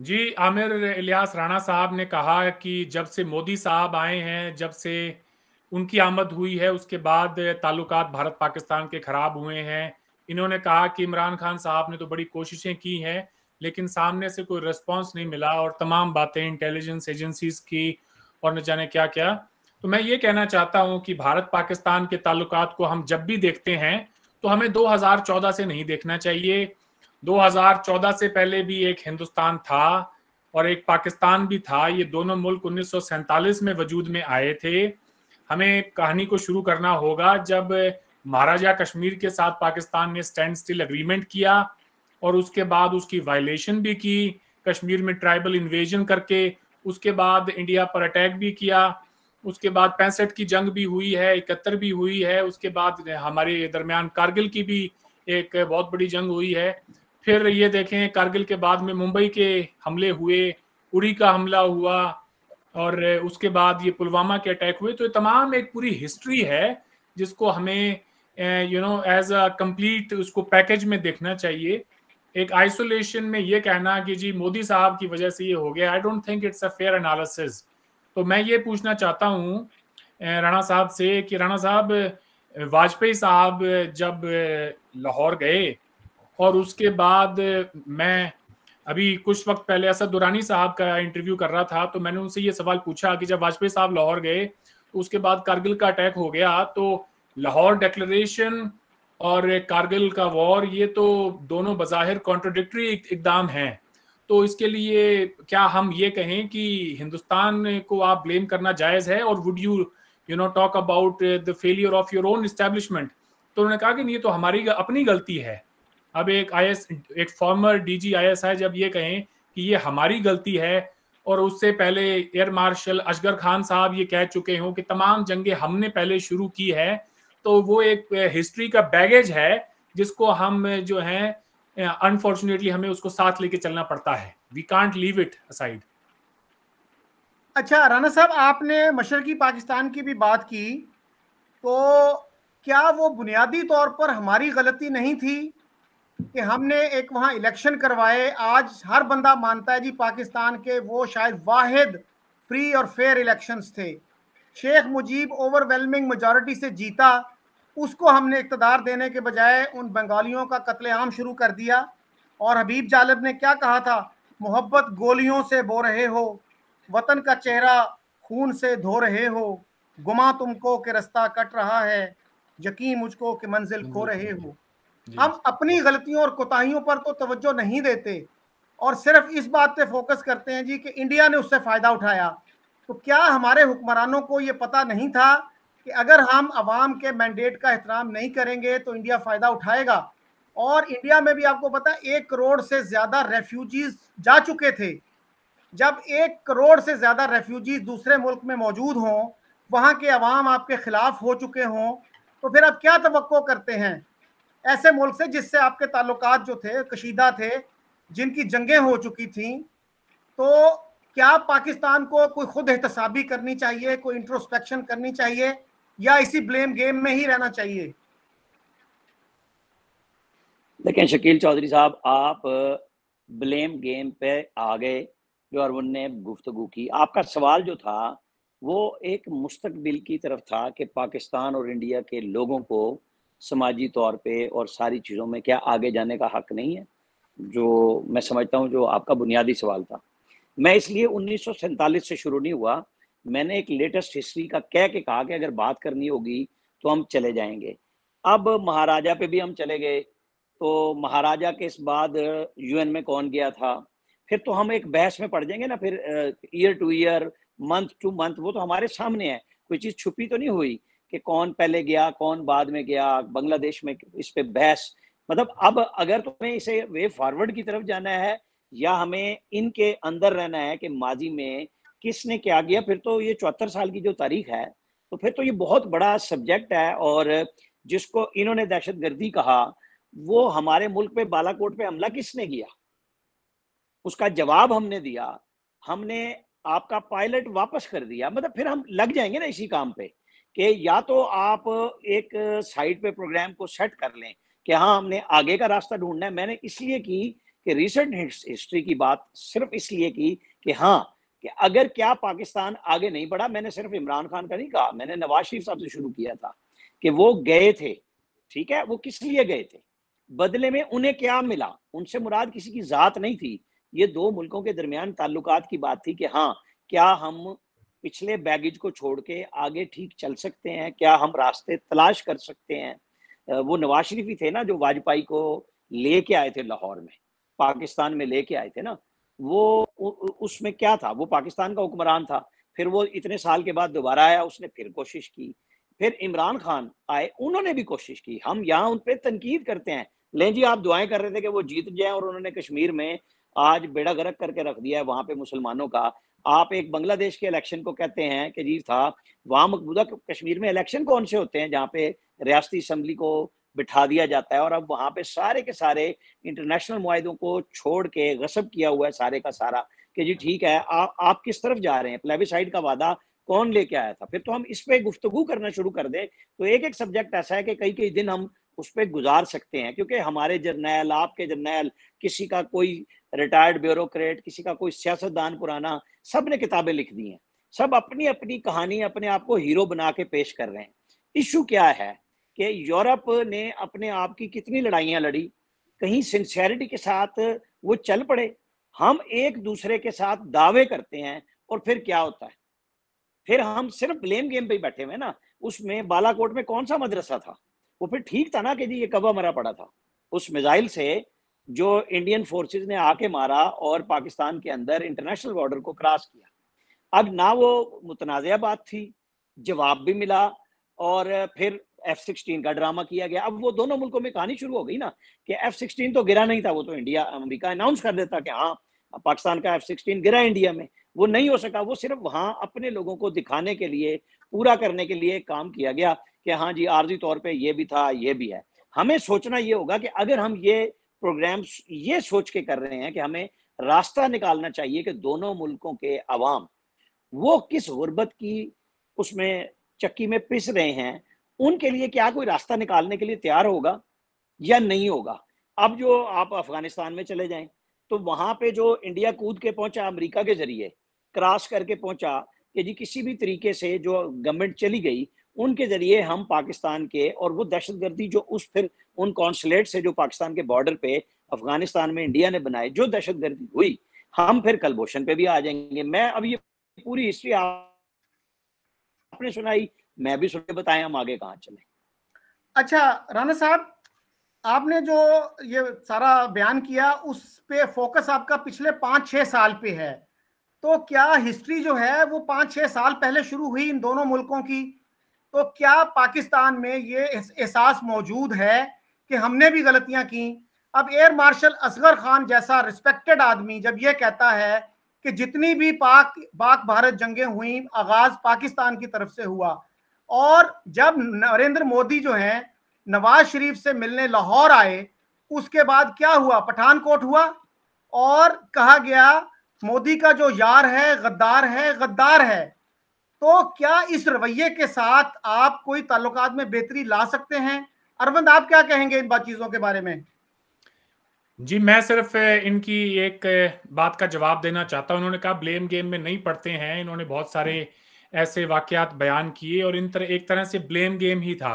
जी आमिर इलियास राणा साहब ने कहा कि जब से मोदी साहब आए हैं जब से उनकी आमद हुई है उसके बाद ताल्लुकात भारत पाकिस्तान के खराब हुए हैं इन्होंने कहा कि इमरान खान साहब ने तो बड़ी कोशिशें की हैं लेकिन सामने से कोई रिस्पॉन्स नहीं मिला और तमाम बातें इंटेलिजेंस एजेंसीज की और न जाने क्या क्या तो मैं ये कहना चाहता हूँ कि भारत पाकिस्तान के ताल्लुकात को हम जब भी देखते हैं तो हमें 2014 से नहीं देखना चाहिए 2014 से पहले भी एक हिंदुस्तान था और एक पाकिस्तान भी था ये दोनों मुल्क उन्नीस में वजूद में आए थे हमें कहानी को शुरू करना होगा जब महाराजा कश्मीर के साथ पाकिस्तान ने स्टैंड स्टिल अग्रीमेंट किया और उसके बाद उसकी वायलेशन भी की कश्मीर में ट्राइबल इन्वेजन करके उसके बाद इंडिया पर अटैक भी किया उसके बाद पैंसठ की जंग भी हुई है इकहत्तर भी हुई है उसके बाद हमारे दरमियान कारगिल की भी एक बहुत बड़ी जंग हुई है फिर ये देखें कारगिल के बाद में मुंबई के हमले हुए उड़ी का हमला हुआ और उसके बाद ये पुलवामा के अटैक हुए तो ये तमाम एक पूरी हिस्ट्री है जिसको हमें you know as a complete उसको पैकेज में देखना चाहिए एक आइसोलेशन में ये कहना कि जी मोदी साहब की वजह से ये हो गया I don't think it's a fair analysis तो मैं ये पूछना चाहता हूँ राणा साहब से कि राणा साहब वाजपेयी साहब जब लाहौर गए और उसके बाद मैं अभी कुछ वक्त पहले ऐसा दुरानी साहब का इंटरव्यू कर रहा था तो मैंने उनसे ये सवाल पूछा कि जब वाजपेयी साहब लाहौर गए तो उसके बाद कारगिल का अटैक हो गया तो लाहौर डिक्लेरेशन और कारगिल का वॉर ये तो दोनों बज़ाहिर कॉन्ट्रोडिक्टी इकदाम हैं तो इसके लिए क्या हम ये कहें कि हिंदुस्तान को आप ब्लेम करना जायज़ है और would you you know talk about the failure of your own establishment तो उन्होंने कहा कि ये तो हमारी अपनी गलती है अब एक आई एक former D G S ISI जब ये कहें कि ये हमारी गलती है और उससे पहले एयर मार्शल अशगर खान साहब ये कह चुके हों कि तमाम जंगे हमने पहले शुरू की है तो वो एक हिस्ट्री का बैगेज है जिसको हम जो है अनफॉर्चुनेटली हमें उसको साथ लेके चलना पड़ता है we can't leave it aside अच्छा राना साहब आपने मशरकी पाकिस्तान की भी बात की तो क्या वो बुनियादी तौर पर हमारी गलती नहीं थी कि हमने एक वहां इलेक्शन करवाए आज हर बंदा मानता है जी पाकिस्तान के वो शायद वाहिद फ्री और फेयर इलेक्शंस थे शेख मुजीब ओवरवेलमिंग मेजॉरिटी से जीता उसको हमने इकतदार देने के बजाय उन बंगालियों का कत्लेआम शुरू कर दिया और हबीब जालब ने क्या कहा था मोहब्बत गोलियों से बो रहे हो वतन का चेहरा खून से धो रहे हो गुमा तुमको के रास्ता कट रहा है यकीन मुझको कि मंजिल खो रहे हो हम अपनी गलतियों और कोताहियों पर तो तवज्जो नहीं देते और सिर्फ इस बात पे फोकस करते हैं जी कि इंडिया ने उससे फ़ायदा उठाया तो क्या हमारे हुक्मरानों को ये पता नहीं था कि अगर हम आवाम के मैंडेट का एहतराम नहीं करेंगे तो इंडिया फ़ायदा उठाएगा और इंडिया में भी आपको पता है एक करोड़ से ज़्यादा रेफ्यूजीज जा चुके थे जब एक करोड़ से ज़्यादा रेफ्यूजीज दूसरे मुल्क में मौजूद हों वहाँ के अवाम आपके ख़िलाफ़ हो चुके हों तो फिर आप क्या तो करते हैं ऐसे मुल्क से जिससे आपके ताल्लुक जो थे कशीदा थे जिनकी जंगें हो चुकी थी तो क्या पाकिस्तान को कोई खुद एहतसाबी करनी चाहिए कोई इंट्रोस्पेक्शन करनी चाहिए या इसी ब्लेम गेम में ही रहना चाहिए देखें शकील चौधरी साहब आप ब्लेम गेम पे आ गए जो अरविंद ने गुफ्तु की आपका सवाल जो था वो एक मुस्तबिल की तरफ था कि पाकिस्तान और इंडिया के लोगों को समाजी तौर पे और सारी चीज़ों में क्या आगे जाने का हक नहीं है जो मैं समझता हूँ जो आपका बुनियादी सवाल था मैं इसलिए उन्नीस से शुरू नहीं हुआ मैंने एक लेटेस्ट हिस्ट्री का कह के कहा कि अगर बात करनी होगी तो हम चले जाएंगे अब महाराजा पे भी हम चले गए तो महाराजा के इस बाद यूएन में कौन गया था फिर तो हम एक बहस में पड़ जाएंगे ना फिर year to year month to month वो तो हमारे सामने है कोई चीज़ छुपी तो नहीं हुई कि कौन पहले गया कौन बाद में गया बांग्लादेश में इस पे बहस मतलब अब अगर तुम्हें इसे वे फॉरवर्ड की तरफ जाना है या हमें इनके अंदर रहना है कि माजी में किसने क्या किया फिर तो ये चौहत्तर साल की जो तारीख है तो फिर तो ये बहुत बड़ा सब्जेक्ट है और जिसको इन्होंने दहशत गर्दी कहा वो हमारे मुल्क पे बालाकोट पे हमला किसने किया उसका जवाब हमने दिया हमने आपका पायलट वापस कर दिया मतलब फिर हम लग जाएंगे ना इसी काम पे कि या तो आप एक साइड पे प्रोग्राम को सेट कर लें कि हाँ हमने आगे का रास्ता ढूंढना है मैंने इसलिए की कि रिसेंट हिस्ट्री की बात सिर्फ इसलिए की कि हाँ कि अगर क्या पाकिस्तान आगे नहीं बढ़ा मैंने सिर्फ इमरान खान का नहीं कहा मैंने नवाज शरीफ साहब से शुरू किया था कि वो गए थे ठीक है वो किस लिए गए थे बदले में उन्हें क्या मिला उनसे मुराद किसी की जात नहीं थी ये दो मुल्कों के दरमियान ताल्लुकात की बात थी कि हाँ क्या हम पिछले बैगेज को छोड़ के आगे ठीक चल सकते हैं क्या हम रास्ते तलाश कर सकते हैं वो नवाज शरीफ ही थे ना जो वाजपेयी को लेके आए थे लाहौर में पाकिस्तान में लेके आए थे ना वो उसमें क्या था वो पाकिस्तान का हुक्मरान था फिर वो इतने साल के बाद दोबारा आया उसने फिर कोशिश की फिर इमरान खान आए उन्होंने भी कोशिश की हम यहाँ उन पर तनकीद करते हैं लेकिन जी आप दुआएं कर रहे थे कि वो जीत जाए और उन्होंने कश्मीर में आज बेड़ा गर्क करके रख दिया है वहां पे मुसलमानों का आप एक बांग्लादेश के इलेक्शन को कहते हैं कि जी था वहां मकबूदा कश्मीर में इलेक्शन कौन से होते हैं जहाँ पे रियाती असम्बली को बिठा दिया जाता है और अब वहां पे सारे के सारे इंटरनेशनल माहों को छोड़ के गसब किया हुआ है सारे का सारा कि जी ठीक है आ, आप किस तरफ जा रहे हैं प्लेबिसाइड का वादा कौन लेके आया था फिर तो हम इस पर गुफ्तगु करना शुरू कर दे तो एक एक सब्जेक्ट ऐसा है कि कई कई दिन हम उस पर गुजार सकते हैं क्योंकि हमारे जर्नैल आपके जर्नैल किसी का कोई रिटायर्ड ब्यूरोक्रेट किसी का कोई सियासतदान पुराना सब ने किताबें लिख दी हैं सब अपनी अपनी कहानी अपने आप को हीरो बना के पेश कर रहे हैं इशू क्या है कि यूरोप ने अपने आप की कितनी लड़ाइयाँ लड़ी कहीं सिंसियरिटी के साथ वो चल पड़े हम एक दूसरे के साथ दावे करते हैं और फिर क्या होता है फिर हम सिर्फ ब्लेम गेम पे ही बैठे हुए ना उसमें बालाकोट में कौन सा मदरसा था वो फिर ठीक था ना कि जी ये कब मरा पड़ा था उस मिसाइल से जो इंडियन फोर्सेस ने आके मारा और पाकिस्तान के अंदर इंटरनेशनल बॉर्डर को क्रॉस किया अब ना वो मुतनाज़ बात थी जवाब भी मिला और फिर एफ सिक्सटीन का ड्रामा किया गया अब वो दोनों मुल्कों में कहानी शुरू हो गई ना कि एफ सिक्सटीन तो गिरा नहीं था वो तो इंडिया अमेरिका अनाउंस कर देता कि हाँ पाकिस्तान का एफ सिक्सटीन गिरा इंडिया में वो नहीं हो सका वो सिर्फ वहाँ अपने लोगों को दिखाने के लिए पूरा करने के लिए काम किया गया कि हाँ जी आर्जी तौर पर यह भी था ये भी है हमें सोचना ये होगा कि अगर हम ये प्रोग्राम्स ये सोच के कर रहे हैं कि हमें रास्ता निकालना चाहिए कि दोनों मुल्कों के अवाम वो किस गुर्बत की उसमें चक्की में पिस रहे हैं उनके लिए क्या कोई रास्ता निकालने के लिए तैयार होगा या नहीं होगा अब जो आप अफगानिस्तान में चले जाएं तो वहां पे जो इंडिया कूद के पहुंचा अमेरिका के जरिए क्रॉस करके पहुंचा कि जी किसी भी तरीके से जो गवर्नमेंट चली गई उनके जरिए हम पाकिस्तान के और वो गर्दी जो उस फिर उन कॉन्सुलेट से जो पाकिस्तान के बॉर्डर पे अफगानिस्तान में इंडिया ने बनाए जो गर्दी हुई हम फिर कलभूषण पे भी आ जाएंगे मैं अब ये पूरी हिस्ट्री आपने सुनाई मैं भी सुन बताएं हम आगे कहाँ चले अच्छा राणा साहब आपने जो ये सारा बयान किया उस पे फोकस आपका पिछले पाँच छः साल पे है तो क्या हिस्ट्री जो है वो पाँच छः साल पहले शुरू हुई इन दोनों मुल्कों की तो क्या पाकिस्तान में ये एहसास मौजूद है कि हमने भी गलतियां की अब एयर मार्शल असगर खान जैसा रिस्पेक्टेड आदमी जब ये कहता है कि जितनी भी पाक पाक भारत जंगें हुई आगाज पाकिस्तान की तरफ से हुआ और जब नरेंद्र मोदी जो हैं नवाज शरीफ से मिलने लाहौर आए उसके बाद क्या हुआ पठानकोट हुआ और कहा गया मोदी का जो यार है गद्दार है गद्दार है तो क्या इस रवैये के साथ आप कोई ताल्लुक में बेहतरी ला सकते हैं अरविंद आप क्या कहेंगे इन बात चीजों के बारे में जी मैं सिर्फ इनकी एक बात का जवाब देना चाहता हूं उन्होंने कहा ब्लेम गेम में नहीं पढ़ते हैं इन्होंने बहुत सारे ऐसे वाकयात बयान किए और इन तरह एक तरह से ब्लेम गेम ही था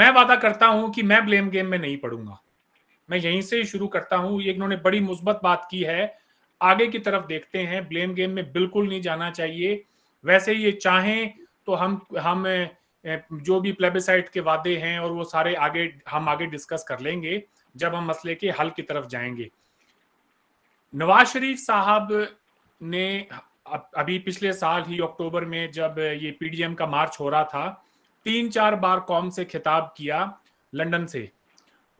मैं वादा करता हूं कि मैं ब्लेम गेम में नहीं पढ़ूंगा मैं यहीं से शुरू करता हूं ये इन्होंने बड़ी मुस्बत बात की है आगे की तरफ देखते हैं ब्लेम गेम में बिल्कुल नहीं जाना चाहिए वैसे ये चाहें तो हम हम जो भी प्लेबिसाइट के वादे हैं और वो सारे आगे हम आगे डिस्कस कर लेंगे जब हम मसले के हल की तरफ जाएंगे नवाज शरीफ साहब ने अभी पिछले साल ही अक्टूबर में जब ये पीडीएम का मार्च हो रहा था तीन चार बार कॉम से खिताब किया लंदन से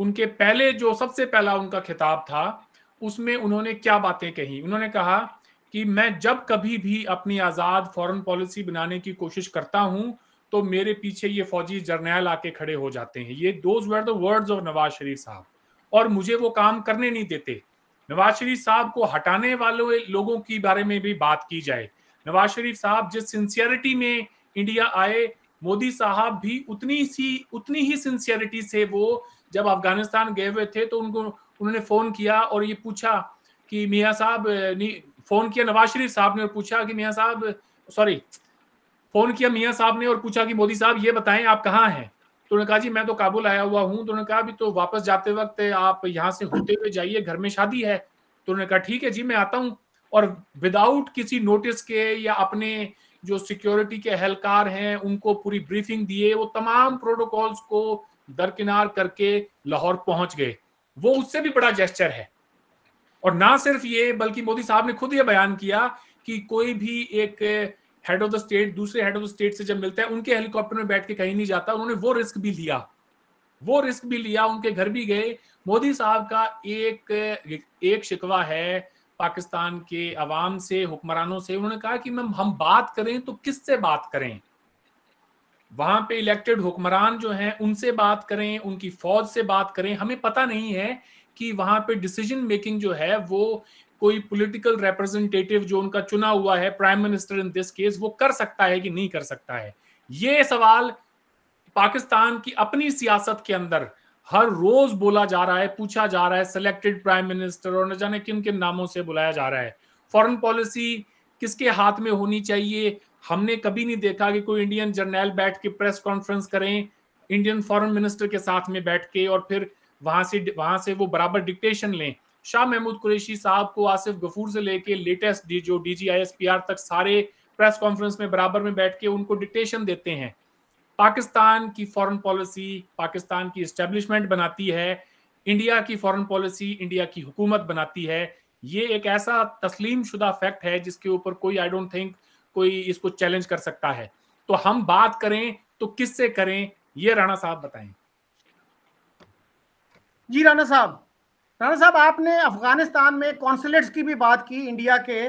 उनके पहले जो सबसे पहला उनका खिताब था उसमें उन्होंने क्या बातें कही उन्होंने कहा कि मैं जब कभी भी अपनी आज़ाद फॉरेन पॉलिसी बनाने की कोशिश करता हूं तो मेरे पीछे ये फौजी जर्नैल आके खड़े हो जाते हैं ये those were the words of Nawaz Sharif साहब और मुझे वो काम करने नहीं देते नवाज शरीफ साहब को हटाने वाले लोगों के बारे में भी बात की जाए नवाज शरीफ साहब जिस सिंसियरिटी में इंडिया आए मोदी साहब भी उतनी सी उतनी ही सिंसियरिटी से वो जब अफगानिस्तान गए हुए थे तो उनको उन्होंने फ़ोन किया और ये पूछा कि मियाँ साहब फोन किया नवाज शरीफ साहब ने और पूछा कि मियाँ साहब सॉरी फोन किया मियाँ साहब ने और पूछा कि मोदी साहब ये बताएं आप कहाँ हैं तो उन्होंने कहा जी मैं तो काबुल आया हुआ हूँ तो उन्होंने कहा भी तो वापस जाते वक्त आप यहाँ से होते हुए जाइए घर में शादी है तो उन्होंने कहा ठीक है जी मैं आता हूँ और विदाउट किसी नोटिस के या अपने जो सिक्योरिटी के अहलकार हैं उनको पूरी ब्रीफिंग दिए वो तमाम प्रोटोकॉल्स को दरकिनार करके लाहौर पहुंच गए वो उससे भी बड़ा जेस्चर है और ना सिर्फ ये बल्कि मोदी साहब ने खुद ये बयान किया कि कोई भी एक हेड ऑफ द स्टेट दूसरे हेड ऑफ द स्टेट से जब मिलता है उनके हेलीकॉप्टर में बैठ के कहीं नहीं जाता उन्होंने वो रिस्क भी लिया वो रिस्क भी लिया उनके घर भी गए मोदी साहब का एक एक शिकवा है पाकिस्तान के अवाम से हुक्मरानों से उन्होंने कहा कि मैम हम बात करें तो किससे बात करें वहां पे इलेक्टेड हुक्मरान जो हैं उनसे बात करें उनकी फौज से बात करें हमें पता नहीं है कि वहां पे डिसीजन मेकिंग जो है वो कोई पॉलिटिकल रिप्रेजेंटेटिव जो उनका चुना हुआ है prime minister in this case वो कर सकता है कि नहीं कर सकता है ये सवाल पाकिस्तान की अपनी सियासत के अंदर हर रोज बोला जा रहा है पूछा जा रहा है सिलेक्टेड प्राइम मिनिस्टर और न जाने किन किन नामों से बुलाया जा रहा है फॉरेन पॉलिसी किसके हाथ में होनी चाहिए हमने कभी नहीं देखा कि कोई इंडियन जर्नैल बैठ के प्रेस कॉन्फ्रेंस करें इंडियन फॉरेन मिनिस्टर के साथ में बैठ के और फिर वहां से वहां से वो बराबर डिक्टेशन लें शाह महमूद कुरैशी साहब को आसिफ गफूर से लेके लेटेस्ट डी जो D G I S P R तक सारे प्रेस कॉन्फ्रेंस में बराबर में बैठ के उनको डिक्टेशन देते हैं पाकिस्तान की फॉरेन पॉलिसी पाकिस्तान की इस्टेब्लिशमेंट बनाती है इंडिया की फॉरेन पॉलिसी इंडिया की हुकूमत बनाती है ये एक ऐसा तस्लीम शुदा फैक्ट है जिसके ऊपर कोई आई डोंट थिंक कोई इसको चैलेंज कर सकता है तो हम बात करें तो किससे करें ये राणा साहब बताएं जी राना साहब राना साहब आपने अफगानिस्तान में कॉन्सुलेट्स की भी बात की इंडिया के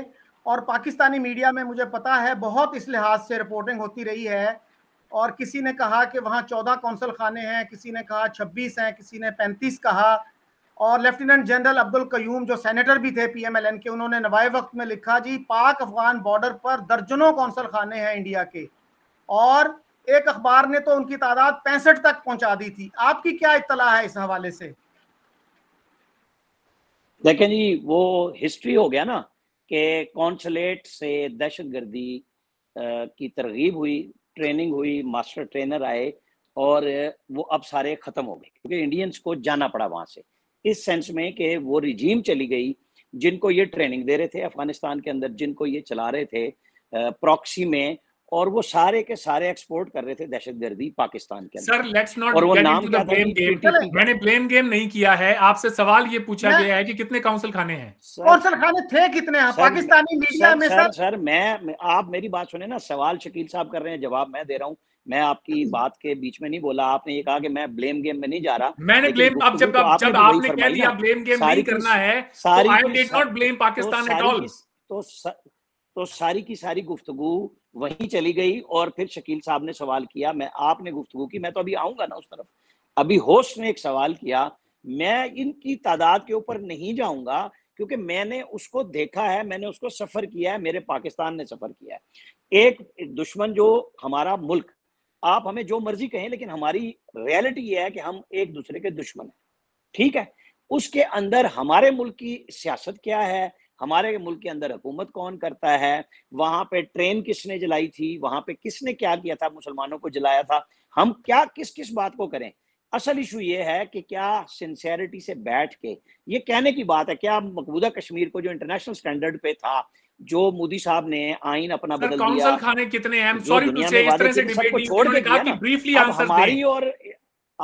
और पाकिस्तानी मीडिया में मुझे पता है बहुत इस लिहाज से रिपोर्टिंग होती रही है और किसी ने कहा कि वहाँ चौदह कौंसल खाने हैं किसी ने कहा छब्बीस हैं किसी ने पैंतीस कहा और लेफ्टिनेंट जनरल अब्दुल कयूम जो सेनेटर भी थे पीएमएलएन के उन्होंने नवाए वक्त में लिखा जी पाक अफगान बॉर्डर पर दर्जनों कौंसल खाने हैं इंडिया के और एक अखबार ने तो उनकी तादाद पैंसठ तक पहुंचा दी थी आपकी क्या इतला है इस हवाले से लेकिन जी वो हिस्ट्री हो गया ना कि कौनसलेट से दहशत गर्दी की तरगीब हुई ट्रेनिंग हुई मास्टर ट्रेनर आए और वो अब सारे ख़त्म हो गए क्योंकि इंडियंस को जाना पड़ा वहाँ से इस सेंस में कि वो रिजीम चली गई जिनको ये ट्रेनिंग दे रहे थे अफगानिस्तान के अंदर जिनको ये चला रहे थे प्रॉक्सी में और वो सारे के सारे एक्सपोर्ट कर रहे थे दहशत गर्दी पाकिस्तान के सर लेट्स नॉट और वो नाम क्या ब्लेम गेम मैंने ब्लेम गेम नहीं किया है आपसे सवाल ये पूछा गया है कि कितने काउंसिल खाने हैं काउंसिल खाने थे कितने हैं पाकिस्तानी मीडिया में सर सर मैं आप मेरी बात सुने ना सवाल शकील साहब कर रहे हैं जवाब मैं दे रहा हूँ मैं आपकी बात के बीच में नहीं बोला आपने ये कहा कि मैं ब्लेम गेम में नहीं जा रहा मैंने ब्लेम अब जब तो जब तो आपने कह दिया ब्लेम गेम नहीं करना है तो I did not blame Pakistan at all तो तो, तो सारी की सारी गुफ्तगू वहीं चली गई और फिर शकील साहब ने सवाल किया मैं आपने गुफ्तु की मैं तो अभी आऊंगा ना उस तरफ अभी होस्ट ने एक सवाल किया मैं इनकी तादाद के ऊपर नहीं जाऊंगा क्योंकि मैंने उसको देखा है मैंने उसको सफर किया है मेरे पाकिस्तान ने सफर किया है एक दुश्मन जो हमारा मुल्क आप हमें जो मर्जी कहें लेकिन हमारी रियलिटी ये है कि हम एक दूसरे के दुश्मन हैं ठीक है उसके अंदर हमारे मुल्क की सियासत क्या है हमारे मुल्क के अंदर हुकूमत कौन करता है वहां पे ट्रेन किसने जलाई थी वहां पे किसने क्या किया था मुसलमानों को जलाया था हम क्या किस किस बात को करें असल इशू ये है कि क्या सिंसियरिटी से बैठ के ये कहने की बात है क्या मकबूदा कश्मीर को जो इंटरनेशनल स्टैंडर्ड पे था जो मोदी साहब ने आईन अपना बदल दिया खाने कितने हैं सॉरी इस तरह से डिबेट छोड़ के कहा कि ब्रीफली आंसर हमारी और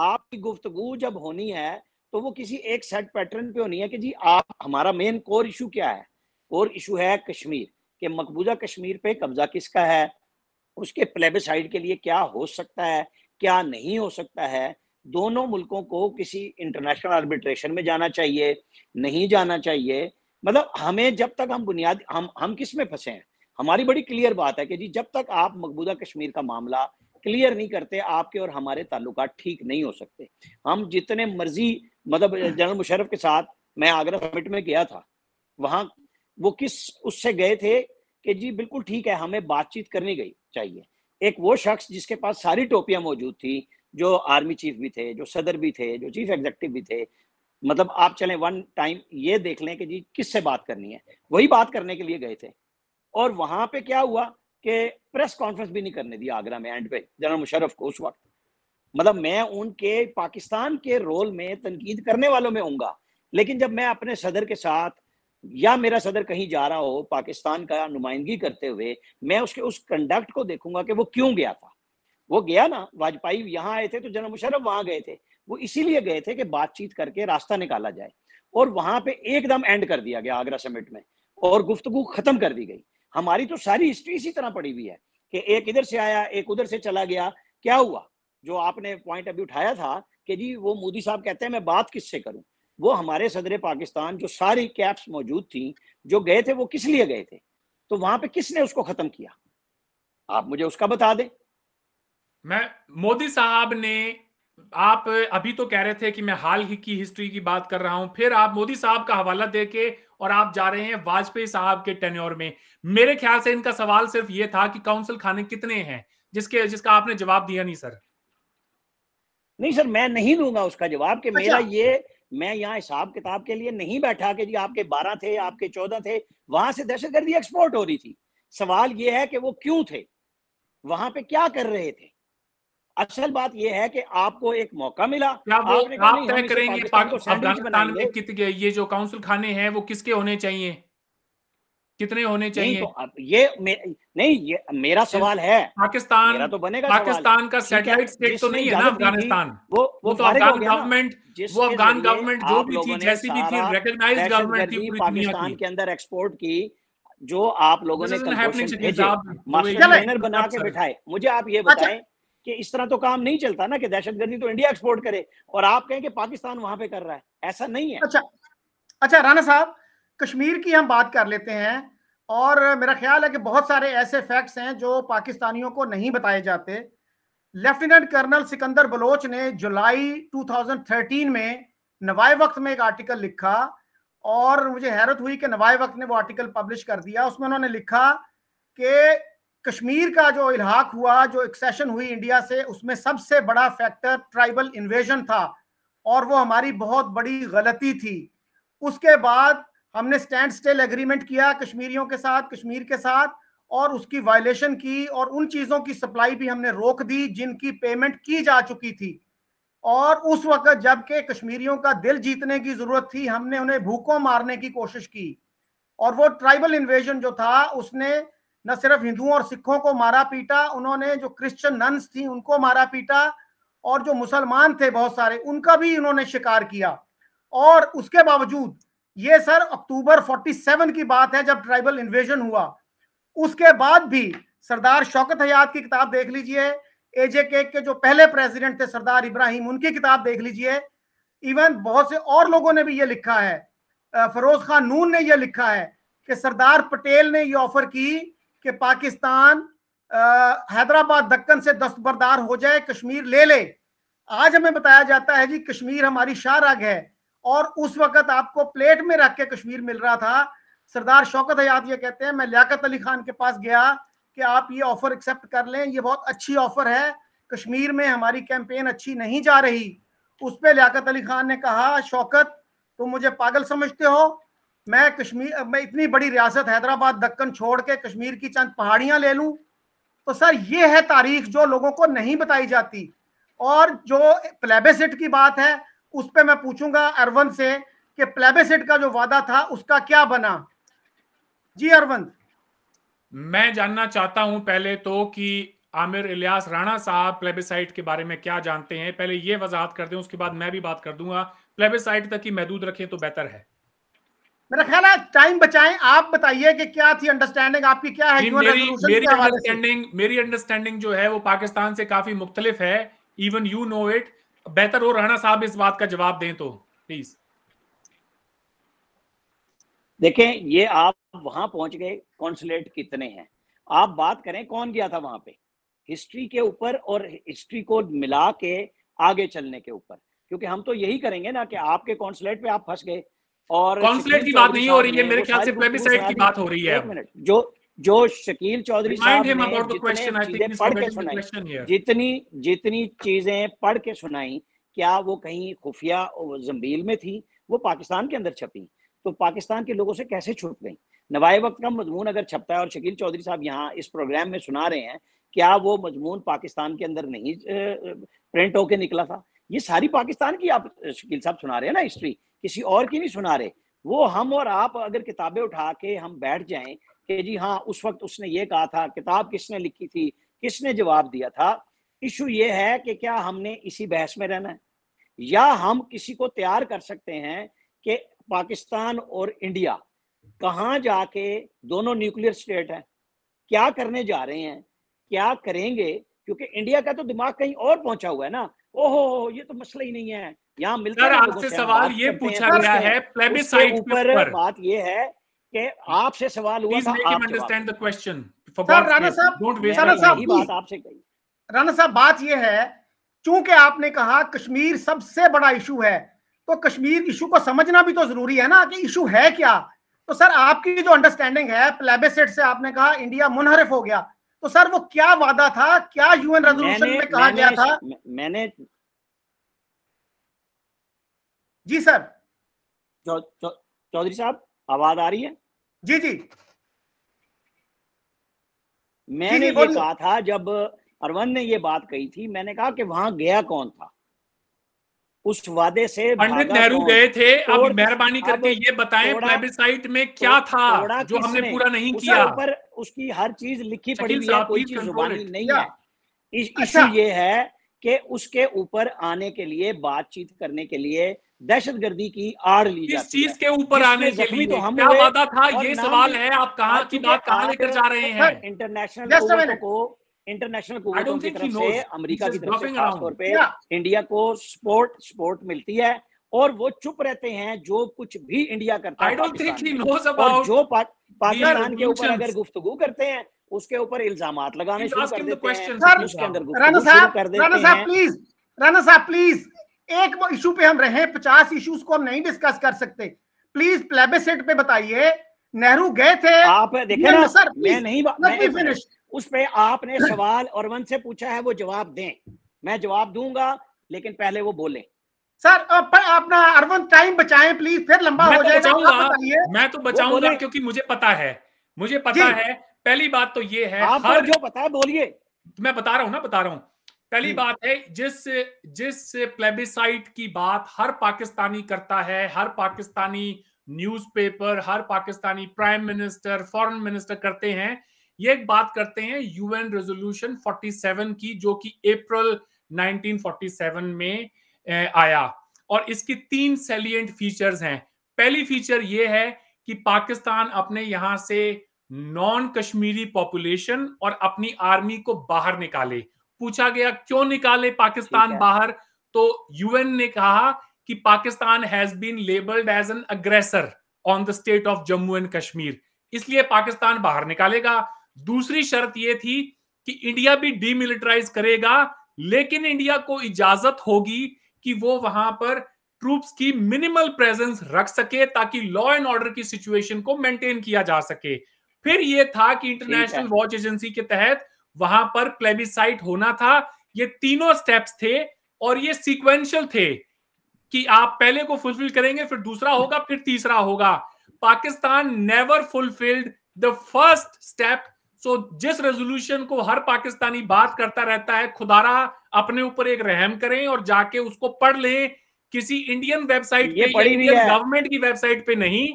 आपकी गुफ्तगू जब होनी है तो वो किसी एक सेट पैटर्न पे होनी है कि जी आप हमारा मेन कोर इशू क्या है कोर इशू है कश्मीर कि मकबूजा कश्मीर पे कब्जा किसका है उसके प्लेबिसाइड के लिए क्या हो सकता है क्या नहीं हो सकता है दोनों मुल्कों को किसी इंटरनेशनल आर्बिट्रेशन में जाना चाहिए नहीं जाना चाहिए मतलब हमें जब तक हम बुनियाद हम हम किस में फंसे हैं हमारी बड़ी क्लियर बात है कि जी जब तक आप मकबूजा कश्मीर का मामला क्लियर नहीं करते आपके और हमारे ताल्लुक ठीक नहीं हो सकते हम जितने मर्जी मतलब जनरल मुशरफ के साथ मैं आगरा समिट में गया था वहाँ वो किस उससे गए थे कि जी बिल्कुल ठीक है हमें बातचीत करनी गई चाहिए एक वो शख्स जिसके पास सारी टोपियां मौजूद थी जो आर्मी चीफ भी थे जो सदर भी थे जो चीफ एग्जेक्टिव भी थे मतलब आप चले वन टाइम ये देख लें कि जी किस से बात करनी है वही बात करने के लिए गए थे और वहां पे क्या हुआ कि प्रेस कॉन्फ्रेंस भी नहीं करने दी आगरा में एंड पे जनरल मुशरफ को उस वक्त मतलब मैं उनके पाकिस्तान के रोल में तनकीद करने वालों में हूँ लेकिन जब मैं अपने सदर के साथ या मेरा सदर कहीं जा रहा हो पाकिस्तान का नुमाइंदगी करते हुए मैं उसके उस कंडक्ट को देखूंगा कि वो क्यों गया था वो गया ना वाजपेयी यहाँ आए थे तो जनरल मुशरफ वहां गए थे वो इसीलिए गए थे कि बातचीत करके रास्ता निकाला जाए और वहां पे एकदम एंड कर दिया गया आगरा समिट में और गुफ्तगु खत्म कर दी गई हमारी तो सारी हिस्ट्री इसी तरह पड़ी हुई है कि एक इधर से आया एक उधर से चला गया क्या हुआ जो आपने पॉइंट अभी उठाया था कि जी वो मोदी साहब कहते हैं मैं बात किससे करूं वो हमारे सदर पाकिस्तान जो सारी कैप्स मौजूद थी जो गए थे वो किस लिए गए थे तो वहां पे किसने उसको खत्म किया आप मुझे उसका बता दें मैं मोदी साहब ने आप अभी तो कह रहे थे कि मैं हाल ही की हिस्ट्री की बात कर रहा हूं फिर आप मोदी साहब का हवाला दे के और आप जा रहे हैं वाजपेयी साहब के टेन्योर में मेरे ख्याल से इनका सवाल सिर्फ ये था कि काउंसिल खाने कितने हैं जिसके जिसका आपने जवाब दिया नहीं सर नहीं सर मैं नहीं दूंगा उसका जवाब कि अच्छा। मेरा ये मैं यहाँ हिसाब किताब के लिए नहीं बैठा कि जी आपके बारह थे आपके चौदह थे वहां से दहशतगर्दी एक्सपोर्ट हो रही थी सवाल ये है कि वो क्यों थे वहां पे क्या कर रहे थे असल बात यह है कि आपको एक मौका मिला आप तय करेंगे पाकिस्तान में ये जो काउंसिल खाने हैं वो किसके होने चाहिए कितने होने चाहिए नहीं, तो ये मे, नहीं ये मेरा सवाल है पाकिस्तान मेरा तो बनेगा पाकिस्तान का सैटेलाइट स्टेट तो नहीं है ना अफगानिस्तान वो वो तो अफगान गवर्नमेंट वो अफगान गवर्नमेंट जो भी थी जैसी भी थी रिकॉग्नाइज गवर्नमेंट थी पाकिस्तान के अंदर एक्सपोर्ट की जो आप लोगों ने मास्टर तो बना के बिठाए मुझे आप ये अच्छा। बताएं कि इस तरह तो काम नहीं चलता ना कि दहशतगर्दी तो इंडिया एक्सपोर्ट करे और आप कहें कि पाकिस्तान वहां पे कर रहा है ऐसा नहीं है अच्छा अच्छा राणा साहब कश्मीर की हम बात कर लेते हैं और मेरा ख्याल है कि बहुत सारे ऐसे फैक्ट्स हैं जो पाकिस्तानियों को नहीं बताए जाते लेफ्टिनेंट कर्नल सिकंदर बलोच ने जुलाई 2013 में नवाए वक्त में एक आर्टिकल लिखा और मुझे हैरत हुई कि नवाए वक्त ने वो आर्टिकल पब्लिश कर दिया उसमें उन्होंने लिखा कि कश्मीर का जो इलाहाक हुआ जो एक्सेशन हुई इंडिया से उसमें सबसे बड़ा फैक्टर ट्राइबल इन्वेजन था और वो हमारी बहुत बड़ी गलती थी उसके बाद हमने स्टैंड स्टिल एग्रीमेंट किया कश्मीरियों के साथ कश्मीर के साथ और उसकी वायलेशन की और उन चीज़ों की सप्लाई भी हमने रोक दी जिनकी पेमेंट की जा चुकी थी और उस वक्त जबकि कश्मीरियों का दिल जीतने की ज़रूरत थी हमने उन्हें भूखों मारने की कोशिश की और वो ट्राइबल इन्वेजन जो था उसने न सिर्फ हिंदुओं और सिखों को मारा पीटा उन्होंने जो क्रिश्चियन नन्स थी उनको मारा पीटा और जो मुसलमान थे बहुत सारे उनका भी उन्होंने शिकार किया और उसके बावजूद ये सर अक्टूबर 47 की बात है जब ट्राइबल इन्वेजन हुआ उसके बाद भी सरदार शौकत हयात की किताब देख लीजिए एजे के के जो पहले प्रेसिडेंट थे सरदार इब्राहिम उनकी किताब देख लीजिए इवन बहुत से और लोगों ने भी ये लिखा है फरोज खान नून ने यह लिखा है कि सरदार पटेल ने यह ऑफर की कि पाकिस्तान हैदराबाद दक्कन से दस्तबरदार हो जाए कश्मीर ले ले आज हमें बताया जाता है जी कश्मीर हमारी शाहराग है और उस वक्त आपको प्लेट में रख के कश्मीर मिल रहा था सरदार शौकत हयात ये कहते हैं मैं लियाकत अली खान के पास गया कि आप ये ऑफर एक्सेप्ट कर लें ये बहुत अच्छी ऑफर है कश्मीर में हमारी कैंपेन अच्छी नहीं जा रही उस पर लियाकत अली खान ने कहा शौकत तुम मुझे पागल समझते हो मैं कश्मीर मैं इतनी बड़ी रियासत हैदराबाद दक्कन छोड़ के कश्मीर की चंद पहाड़ियां ले लूं तो सर ये है तारीख जो लोगों को नहीं बताई जाती और जो प्लेबेसिट की बात है उस पर मैं पूछूंगा अरवंत से कि प्लेबेसिट का जो वादा था उसका क्या बना जी अरवंत मैं जानना चाहता हूं पहले तो कि आमिर इलियास राणा साहब प्लेबिसाइट के बारे में क्या जानते हैं पहले ये वजाहत कर दें उसके बाद मैं भी बात कर दूंगा प्लेबिसाइट तक ही महदूद रखें तो बेहतर है मेरा ख्याल है टाइम बचाएं आप बताइए कि क्या थी अंडरस्टैंडिंग आपकी क्या है मेरी मेरी अंडरस्टैंडिंग मेरी अंडरस्टैंडिंग जो है वो पाकिस्तान से काफी मुख्तलिफ है इवन यू नो इट बेहतर हो राणा साहब इस बात का जवाब दें तो प्लीज देखें ये आप वहां पहुंच गए कॉन्सुलेट कितने हैं आप बात करें कौन गया था वहां पे हिस्ट्री के ऊपर और हिस्ट्री को मिला के आगे चलने के ऊपर क्योंकि हम तो यही करेंगे ना कि आपके कॉन्सुलेट पे आप फंस गए और कॉन्सुलेट की बात नहीं हो रही है मेरे ख्याल से की बात हो रही है एक मिनट जो जो शकील चौधरी साहब ने पढ़ के सुनाई जितनी जितनी चीजें पढ़ के सुनाई क्या वो कहीं खुफिया जम्बील में थी वो पाकिस्तान के अंदर छपी तो पाकिस्तान के लोगों से कैसे छुप गई नवाए वक्त का मजमून अगर छपता है और शकील चौधरी साहब यहाँ इस प्रोग्राम में सुना रहे हैं क्या वो मजमून पाकिस्तान के अंदर नहीं प्रिंट होके निकला था ये सारी पाकिस्तान की आप शकील साहब सुना रहे हैं ना हिस्ट्री किसी और की नहीं सुना रहे वो हम और आप अगर किताबें उठा के हम बैठ जाएं कि जी हाँ उस वक्त उसने ये कहा था किताब किसने लिखी थी किसने जवाब दिया था इशू ये है कि क्या हमने इसी बहस में रहना है या हम किसी को तैयार कर सकते हैं कि पाकिस्तान और इंडिया कहाँ जाके दोनों न्यूक्लियर स्टेट हैं क्या करने जा रहे हैं क्या करेंगे क्योंकि इंडिया का तो दिमाग कहीं और पहुंचा हुआ है ना ओहो ये तो मसला ही नहीं है यहाँ मिलता है सवाल ये पूछा गया है है पर बात ये है आपसे सवाल हुआ था आप understand the question sir Rana साहब डोंट वेस्ट राणा साहब बात आपसे कही राणा साहब बात यह है चूंकि आपने कहा कश्मीर सबसे बड़ा इशू है तो कश्मीर इशू को समझना भी तो जरूरी है ना कि इशू है क्या तो सर आपकी जो अंडरस्टैंडिंग है प्लेबेसेट से आपने कहा इंडिया मुनहरिफ हो गया तो सर वो क्या वादा था क्या यूएन रेजोल्यूशन में कहा गया था मैंने जी सर चौधरी साहब आवाज आ रही है जी जी मैंने जी, जी, ये कहा था जब अरविंद ने ये बात कही थी मैंने कहा कि वहां गया कौन था उस वादे से पंडित नेहरू गए थे अब मेहरबानी करके ये बताएं प्लेबिसाइट में तो क्या था जो हमने पूरा नहीं किया पर उसकी हर चीज लिखी पड़ी है कोई चीज जुबानी नहीं है अच्छा। इशू ये है कि उसके ऊपर आने के लिए बातचीत करने के लिए दहशत गर्दी की आड़ ली इस चीज के ऊपर आने के लिए तो हम क्या वादा था ये सवाल है आप कहा की बात कहा लेकर जा रहे हैं इंटरनेशनल को इंटरनेशनल कुवतों की अमेरिका की तरफ से खासतौर पे इंडिया को सपोर्ट सपोर्ट मिलती है और वो चुप रहते हैं जो कुछ भी इंडिया करता है और जो पा, पाकिस्तान के ऊपर अगर गुफ्तगु करते हैं उसके ऊपर इल्जाम लगाने शुरू कर देते हैं उसके अंदर गुफ्तगु कर देते हैं साहब प्लीज राना साहब प्लीज एक इशू पे हम रहे पचास इश्यूज को हम नहीं डिस्कस कर सकते प्लीज प्लेबेसेट पे बताइए नेहरू गए थे आप देखे ना सर मैं नहीं मैं उस पे आपने सवाल और वन से पूछा है वो जवाब दें मैं जवाब दूंगा लेकिन पहले वो बोले सर अपना अरवन टाइम बचाएं प्लीज फिर लंबा हो तो जाएगा मैं तो बचाऊंगा क्योंकि मुझे पता है मुझे पता है पहली बात तो ये है आप हर जो पता है बोलिए मैं बता रहा हूँ ना बता रहा हूँ पहली हम्म। बात है जिस जिस प्लेबिसाइट की बात हर पाकिस्तानी करता है हर पाकिस्तानी न्यूज़पेपर हर Pakistani prime minister foreign minister करते हैं ये एक बात करते हैं यूएन रेजोल्यूशन 47 की जो कि अप्रैल 1947 में आया और इसकी तीन सेलियंट फीचर्स हैं पहली फीचर ये है कि पाकिस्तान अपने यहां से नॉन कश्मीरी पॉपुलेशन और अपनी आर्मी को बाहर निकाले पूछा गया क्यों निकाले पाकिस्तान बाहर तो यूएन ने कहा कि Pakistan has been labelled as an aggressor on the state of Jammu and Kashmir इसलिए पाकिस्तान बाहर निकालेगा दूसरी शर्त यह थी कि इंडिया भी डीमिलिटराइज करेगा लेकिन इंडिया को इजाजत होगी कि वो वहां पर ट्रूप्स की मिनिमल प्रेजेंस रख सके ताकि लॉ एंड ऑर्डर की सिचुएशन को मेंटेन किया जा सके फिर यह था कि इंटरनेशनल वॉच एजेंसी के तहत वहां पर प्लेबिसाइट होना था ये तीनों स्टेप्स थे और ये सीक्वेंशियल थे कि आप पहले को फुलफिल करेंगे फिर दूसरा होगा फिर तीसरा होगा Pakistan never fulfilled the first step so जिस रेजोल्यूशन को हर पाकिस्तानी बात करता रहता है खुदारा अपने ऊपर एक रहम करें और जाके उसको पढ़ लें किसी इंडियन वेबसाइट पे इंडियन गवर्नमेंट की वेबसाइट पे नहीं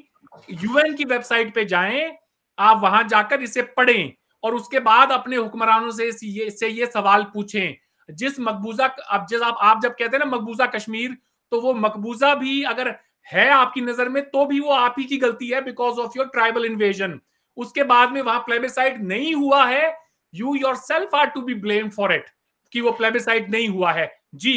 यूएन की वेबसाइट पे जाएं आप वहां जाकर इसे पढ़ें और उसके बाद अपने हुक्मरानों से ये से ये सवाल पूछें जिस मकबूजा अब जिस आप आप जब कहते हैं ना मकबूजा कश्मीर तो वो मकबूजा भी अगर है आपकी नजर में तो भी वो आप ही की गलती है because of your tribal invasion उसके बाद में वहां प्लेबिसाइड नहीं हुआ है you yourself are to be blame for it कि वो प्लेबिसाइड नहीं हुआ है जी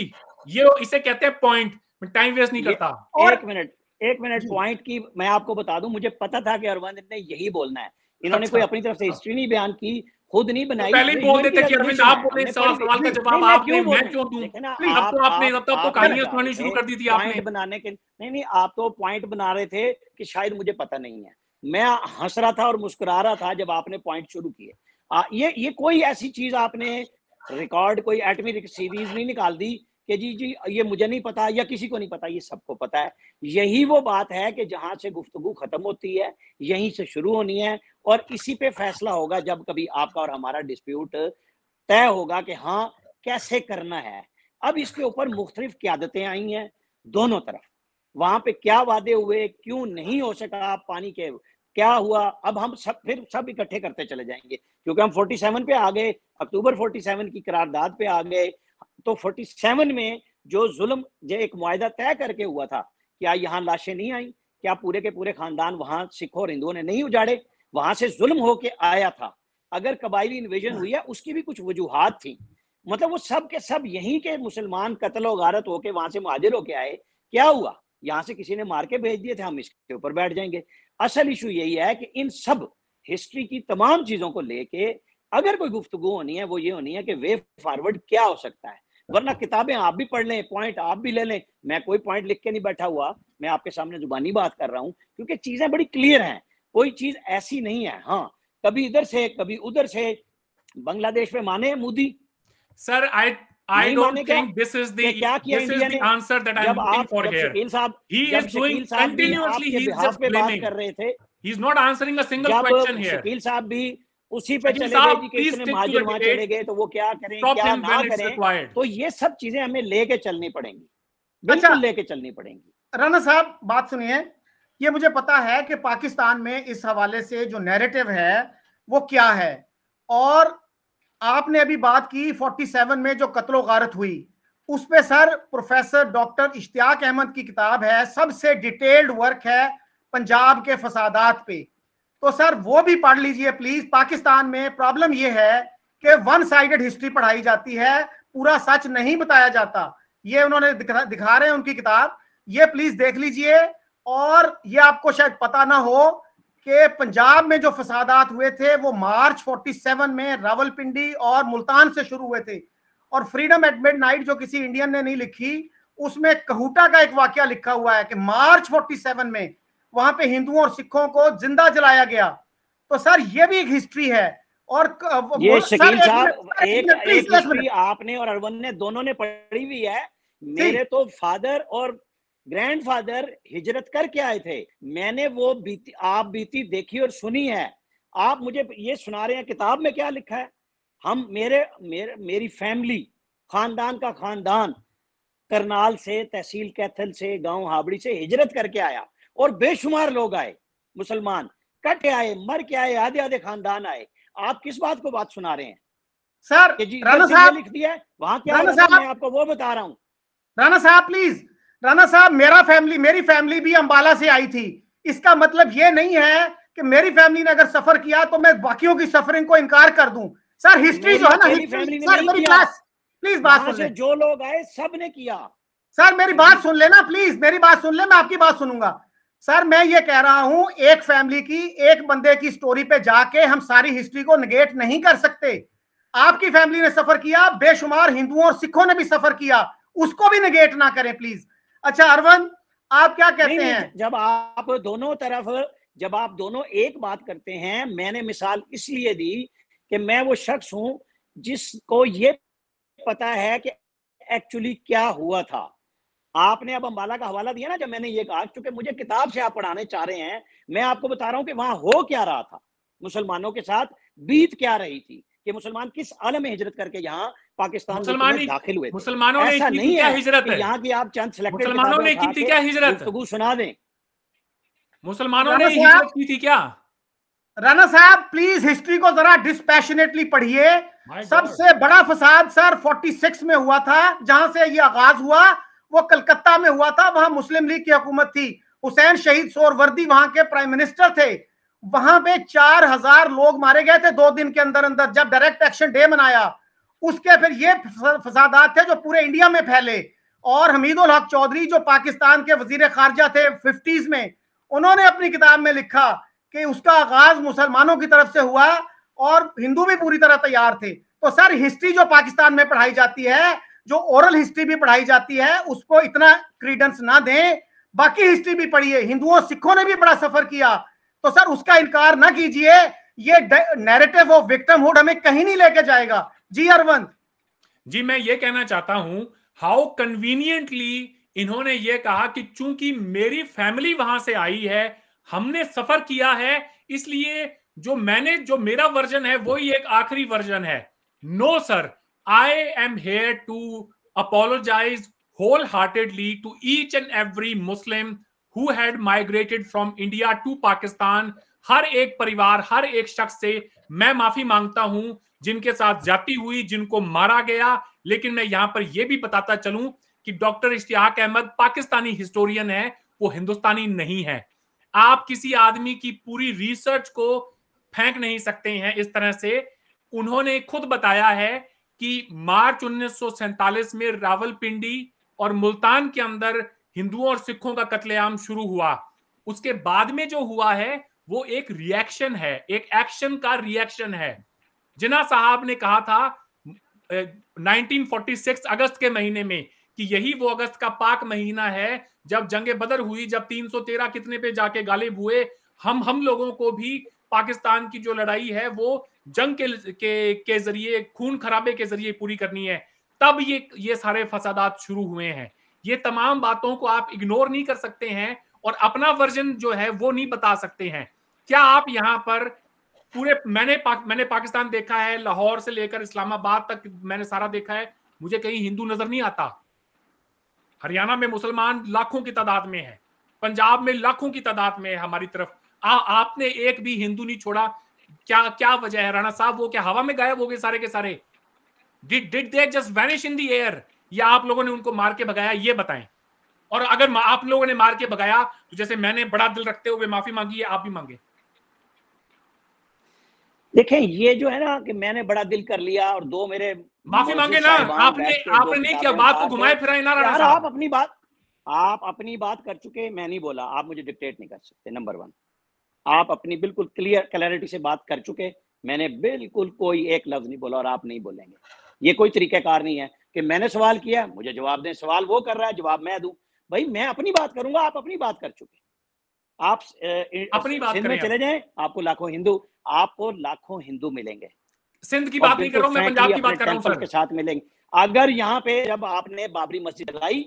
ये इसे कहते हैं पॉइंट टाइम वेस्ट नहीं करता एक मिनट एक मिनट पॉइंट की मैं आपको बता दूं मुझे पता था कि अरविंद ने यही बोलना है इन्होंने अच्छा। कोई अपनी तरफ से हिस्ट्री नहीं बयान की खुद नहीं बनाई पहले ही तो बोल देते कि अरविंद आप बोले सवाल सवाल का जवाब आपने मैं क्यों दूं अब तो आपने अब मतलब तो कहानियां सुनानी शुरू कर दी थी आपने बनाने के नहीं नहीं आप तो पॉइंट बना रहे थे कि शायद मुझे पता नहीं है मैं हंस रहा था और मुस्कुरा रहा था जब आपने पॉइंट शुरू किए ये ये कोई ऐसी चीज आपने रिकॉर्ड कोई एटमी सीरीज नहीं निकाल दी कि जी जी ये मुझे नहीं पता या किसी को नहीं पता ये सबको पता है यही वो बात है कि जहां से गुफ्तगु खत्म होती है यहीं से शुरू होनी है और इसी पे फैसला होगा जब कभी आपका और हमारा डिस्प्यूट तय होगा कि हाँ कैसे करना है अब इसके ऊपर मुख्तलिफ क्यादतें आई हैं दोनों तरफ वहां पे क्या वादे हुए क्यों नहीं हो सका पानी के क्या हुआ अब हम सब फिर सब इकट्ठे करते चले जाएंगे क्योंकि हम 47 पे आ गए अक्टूबर 47 की करारदाद पे आ गए तो 47 में जो जुल्म जो एक मुआदा तय करके हुआ था क्या यहाँ लाशें नहीं आई क्या पूरे के पूरे खानदान वहां सिखों और हिंदुओं ने नहीं उजाड़े वहां से जुल्म होके आया था अगर कबायली इन्वेजन हुई है उसकी भी कुछ वजूहत थी मतलब वो सब के सब यहीं के मुसलमान कत्ल वारत होके वहां से मुहाजिर होके आए क्या हुआ यहाँ से किसी ने मार के भेज दिए थे हम इसके ऊपर बैठ जाएंगे असल इशू यही है कि इन सब हिस्ट्री की तमाम चीजों को लेके अगर कोई गुफ्तगु होनी है वो ये होनी है कि वे फॉरवर्ड क्या हो सकता है वरना किताबें आप भी पढ़ लें पॉइंट आप भी ले लें मैं कोई पॉइंट लिख के नहीं बैठा हुआ मैं आपके सामने जुबानी बात कर रहा हूँ क्योंकि चीजें बड़ी क्लियर है कोई चीज ऐसी नहीं है हाँ कभी इधर से कभी उधर से बांग्लादेश में माने Modi sir I I don't think this is the this is the answer that I am looking for here साहब he is doing continuously he is just blaming कर रहे थे he is not answering a single question here Shakeel साहब भी उसी पे चले गए कितने महाजन वहां चले गए तो वो क्या करें क्या ना करें तो ये सब चीजें हमें लेके चलनी पड़ेंगी अच्छा। बिल्कुल लेके चलनी पड़ेंगी राणा साहब बात सुनिए ये मुझे पता है कि पाकिस्तान में इस हवाले से जो नैरेटिव है वो क्या है और आपने अभी बात की 47 में जो कत्लो गारत हुई उस पे sir professor doctor Ishtiaq Ahmad की किताब है सबसे डिटेल्ड वर्क है पंजाब के फसादात पे तो सर वो भी पढ़ लीजिए प्लीज पाकिस्तान में प्रॉब्लम यह है कि वन साइडेड हिस्ट्री पढ़ाई जाती है पूरा सच नहीं बताया जाता ये उन्होंने दिखा, दिखा रहे हैं उनकी किताब ये प्लीज देख लीजिए और ये आपको शायद पता ना हो कि पंजाब में जो फसादात हुए थे वो मार्च 47 में रावलपिंडी और मुल्तान से शुरू हुए थे और फ्रीडम एट मिड नाइट जो किसी इंडियन ने नहीं लिखी उसमें कहूटा का एक वाक्य लिखा हुआ है कि मार्च 47 में वहां पे हिंदुओं और सिखों को जिंदा जलाया गया तो सर ये भी एक हिस्ट्री है और ये शकील साहब एक, एक, एक हिस्ट्री आपने और अरविंद ने दोनों ने पढ़ी हुई है मेरे तो फादर और ग्रैंडफादर हिजरत करके आए थे मैंने वो बीती आप बीती देखी और सुनी है आप मुझे ये सुना रहे हैं किताब में क्या लिखा है हम मेरे मेरे मेरी फैमिली खानदान का खानदान करनाल से तहसील कैथल से गांव हाबड़ी से हिजरत करके आया और बेशुमार लोग आए मुसलमान कटे आए मर के आए आधे आधे खानदान आए आप किस बात को बात सुना रहे हैं सर जी लिख दिया वहां क्या तो मैं आपको वो बता रहा हूँ राणा साहब प्लीज राणा साहब मेरा फैमिली मेरी फैमिली भी अंबाला से आई थी इसका मतलब ये नहीं है कि मेरी फैमिली ने अगर सफर किया तो मैं बाकियों की सफरिंग को इनकार कर दूं सर हिस्ट्री जो है ना हिस्ट्री सर मेरी क्लास प्लीज बात सुन जो लोग आए सब ने किया सर मेरी बात सुन लेना प्लीज मेरी बात सुन ले मैं आपकी बात सुनूंगा सर मैं ये कह रहा हूं एक फैमिली की एक बंदे की स्टोरी पे जाके हम सारी हिस्ट्री को निगेट नहीं कर सकते आपकी फैमिली ने सफर किया बेशुमार हिंदुओं और सिखों ने भी सफर किया उसको भी निगेट ना करें प्लीज अच्छा अरवन आप क्या कहते नहीं, हैं जब आप दोनों तरफ जब आप दोनों एक बात करते हैं मैंने मिसाल इसलिए दी कि मैं वो शख्स हूं जिसको ये पता है कि एक्चुअली क्या हुआ था आपने अब अम्बाला का हवाला दिया ना जब मैंने ये कहा क्योंकि मुझे किताब से आप पढ़ाने चाह रहे हैं मैं आपको बता रहा हूँ कि वहां हो क्या रहा था मुसलमानों के साथ बीत क्या रही थी कि मुसलमान किस आलम में हिजरत करके यहाँ पाकिस्तान मुसलमान दाखिल हुए मुसलमानों ने ऐसा नहीं है हिजरत है यहाँ की आप चंद मुसलमानों ने की थी क्या हिजरत सुना दें मुसलमानों ने हिजरत की थी क्या राना साहब प्लीज हिस्ट्री को जरा डिस्पैशनेटली पढ़िए सबसे बड़ा फसाद सर 46 में हुआ था जहां से ये आगाज हुआ वो कलकत्ता में हुआ था वहां मुस्लिम लीग की हुकूमत थी हुसैन शहीद सोरवर्दी वहां के प्राइम मिनिस्टर थे वहां पे चार हजार लोग मारे गए थे दो दिन के अंदर अंदर जब डायरेक्ट एक्शन डे मनाया उसके फिर ये फसादात थे जो पूरे इंडिया में फैले और हमीदुल हक चौधरी जो पाकिस्तान के वजीर खारजा थे फिफ्टीज में उन्होंने अपनी किताब में लिखा कि उसका आगाज मुसलमानों की तरफ से हुआ और हिंदू भी पूरी तरह तैयार थे तो सर हिस्ट्री जो पाकिस्तान में पढ़ाई जाती है जो ओरल हिस्ट्री भी पढ़ाई जाती है उसको इतना क्रीडेंस ना दें बाकी हिस्ट्री भी पढ़िए हिंदुओं सिखों ने भी बड़ा सफर किया तो सर उसका इनकार ना कीजिए ये नैरेटिव ऑफ विक्टिमहुड हमें कहीं नहीं लेके जाएगा जी अरवंत जी मैं ये कहना चाहता हूं हाउ कन्वीनियंटली इन्होंने ये कहा कि चूंकि मेरी फैमिली वहां से आई है हमने सफर किया है इसलिए जो मैंने जो मेरा वर्जन है वो ही एक आखिरी वर्जन है no no, sir I am here to apologize wholeheartedly to each and every Muslim who had migrated from India to Pakistan. हर एक परिवार हर एक शख्स से मैं माफी मांगता हूं जिनके साथ जाती हुई जिनको मारा गया लेकिन मैं यहां पर यह भी बताता चलूं कि डॉक्टर इश्तियाक अहमद पाकिस्तानी हिस्टोरियन है वो हिंदुस्तानी नहीं है आप किसी आदमी की पूरी रिसर्च को फेंक नहीं सकते हैं इस तरह से उन्होंने खुद बताया है कि मार्च उन्नीस में रावलपिंडी और मुल्तान के अंदर हिंदुओं और सिखों का कत्लेआम शुरू हुआ उसके बाद में जो हुआ है वो एक रिएक्शन है एक एक्शन का रिएक्शन है जिना साहब ने कहा था 1946 अगस्त के महीने में कि यही वो अगस्त का पाक महीना है जब जंगे बदर हुई जब 313 कितने पे जाके गालिब हुए हम हम लोगों को भी पाकिस्तान की जो लड़ाई है वो जंग के के, के जरिए खून खराबे के जरिए पूरी करनी है तब ये ये सारे फसादात शुरू हुए हैं ये तमाम बातों को आप इग्नोर नहीं कर सकते हैं और अपना वर्जन जो है वो नहीं बता सकते हैं क्या आप यहाँ पर पूरे मैंने पाक, मैंने पाकिस्तान देखा है लाहौर से लेकर इस्लामाबाद तक मैंने सारा देखा है मुझे कहीं हिंदू नजर नहीं आता हरियाणा में मुसलमान लाखों की तादाद में है पंजाब में लाखों की तादाद में है हमारी तरफ आ, आपने एक भी हिंदू नहीं छोड़ा क्या क्या वजह है राणा साहब वो क्या हवा में गायब हो गए सारे के सारे did did they just vanish in the air या आप लोगों ने उनको मार के भगाया ये बताएं और अगर आप लोगों ने मार के भगाया तो जैसे मैंने बड़ा दिल रखते हुए माफी मांगी है आप भी मांगे देखें ये जो है ना कि मैंने बड़ा दिल कर लिया और दो मेरे माफी मांगे ना आपने तो आपने नहीं किया बात को घुमाए फिराए ना यार आप अपनी बात आप अपनी बात कर चुके मैं नहीं बोला आप मुझे डिक्टेट नहीं कर सकते नंबर वन आप अपनी बिल्कुल क्लियर क्लैरिटी से बात कर चुके मैंने बिल्कुल कोई एक लफ्ज नहीं बोला और आप नहीं बोलेंगे ये कोई तरीकाकार नहीं है कि मैंने सवाल किया मुझे जवाब दें सवाल वो कर रहा है जवाब मैं दूं भाई मैं अपनी बात करूंगा आप अपनी बात कर चुके आप अपनी बात में चले जाए आपको लाखों हिंदू आपको लाखों हिंदू मिलेंगे सिंध की बात नहीं कर रहा हूं मैं पंजाब की बात कर रहा हूं के साथ मिलेंगे अगर यहाँ पे जब आपने बाबरी मस्जिद लगाई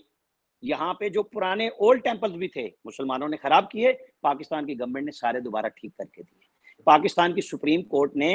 यहाँ पे जो पुराने ओल्ड टेम्पल्स भी थे मुसलमानों ने खराब किए पाकिस्तान की गवर्नमेंट ने सारे दोबारा ठीक करके दिए पाकिस्तान की सुप्रीम कोर्ट ने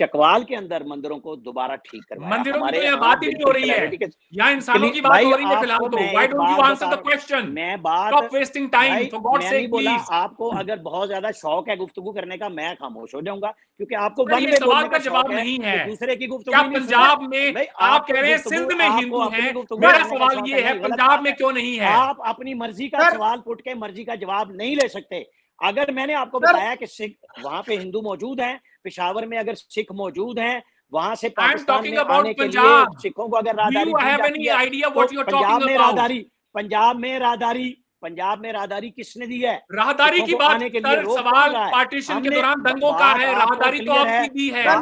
चकवाल के अंदर मंदिरों को दोबारा ठीक करवाया मंदिरों की तो बात ही नहीं हो रही है इंसानों की बात हो रही है फिलहाल तो why don't you answer the question मैं बात stop wasting time for God sake आपको अगर बहुत ज्यादा शौक है गुफ्तगू करने का मैं खामोश हो जाऊंगा क्योंकि आपको वन में सवाल का जवाब नहीं है दूसरे की गुफ्तगू क्या पंजाब में आप कह रहे हैं सिंध में हिंदू हैं मेरा सवाल ये है पंजाब में क्यों नहीं है आप अपनी मर्जी का सवाल पुट के मर्जी का जवाब नहीं ले सकते अगर मैंने आपको बताया कि सिख वहां पे हिंदू मौजूद हैं पिशावर में अगर सिख मौजूद हैं वहां से पाकिस्तान में आने के लिए सिखों को अगर राहदारी तो पंजाब में राहदारी पंजाब में राहदारी पंजाब में राहदारी किसने दी है राहदारी की बात के लिए सवाल पार्टीशन के दौरान दंगों का है राहदारी तो आपकी दी है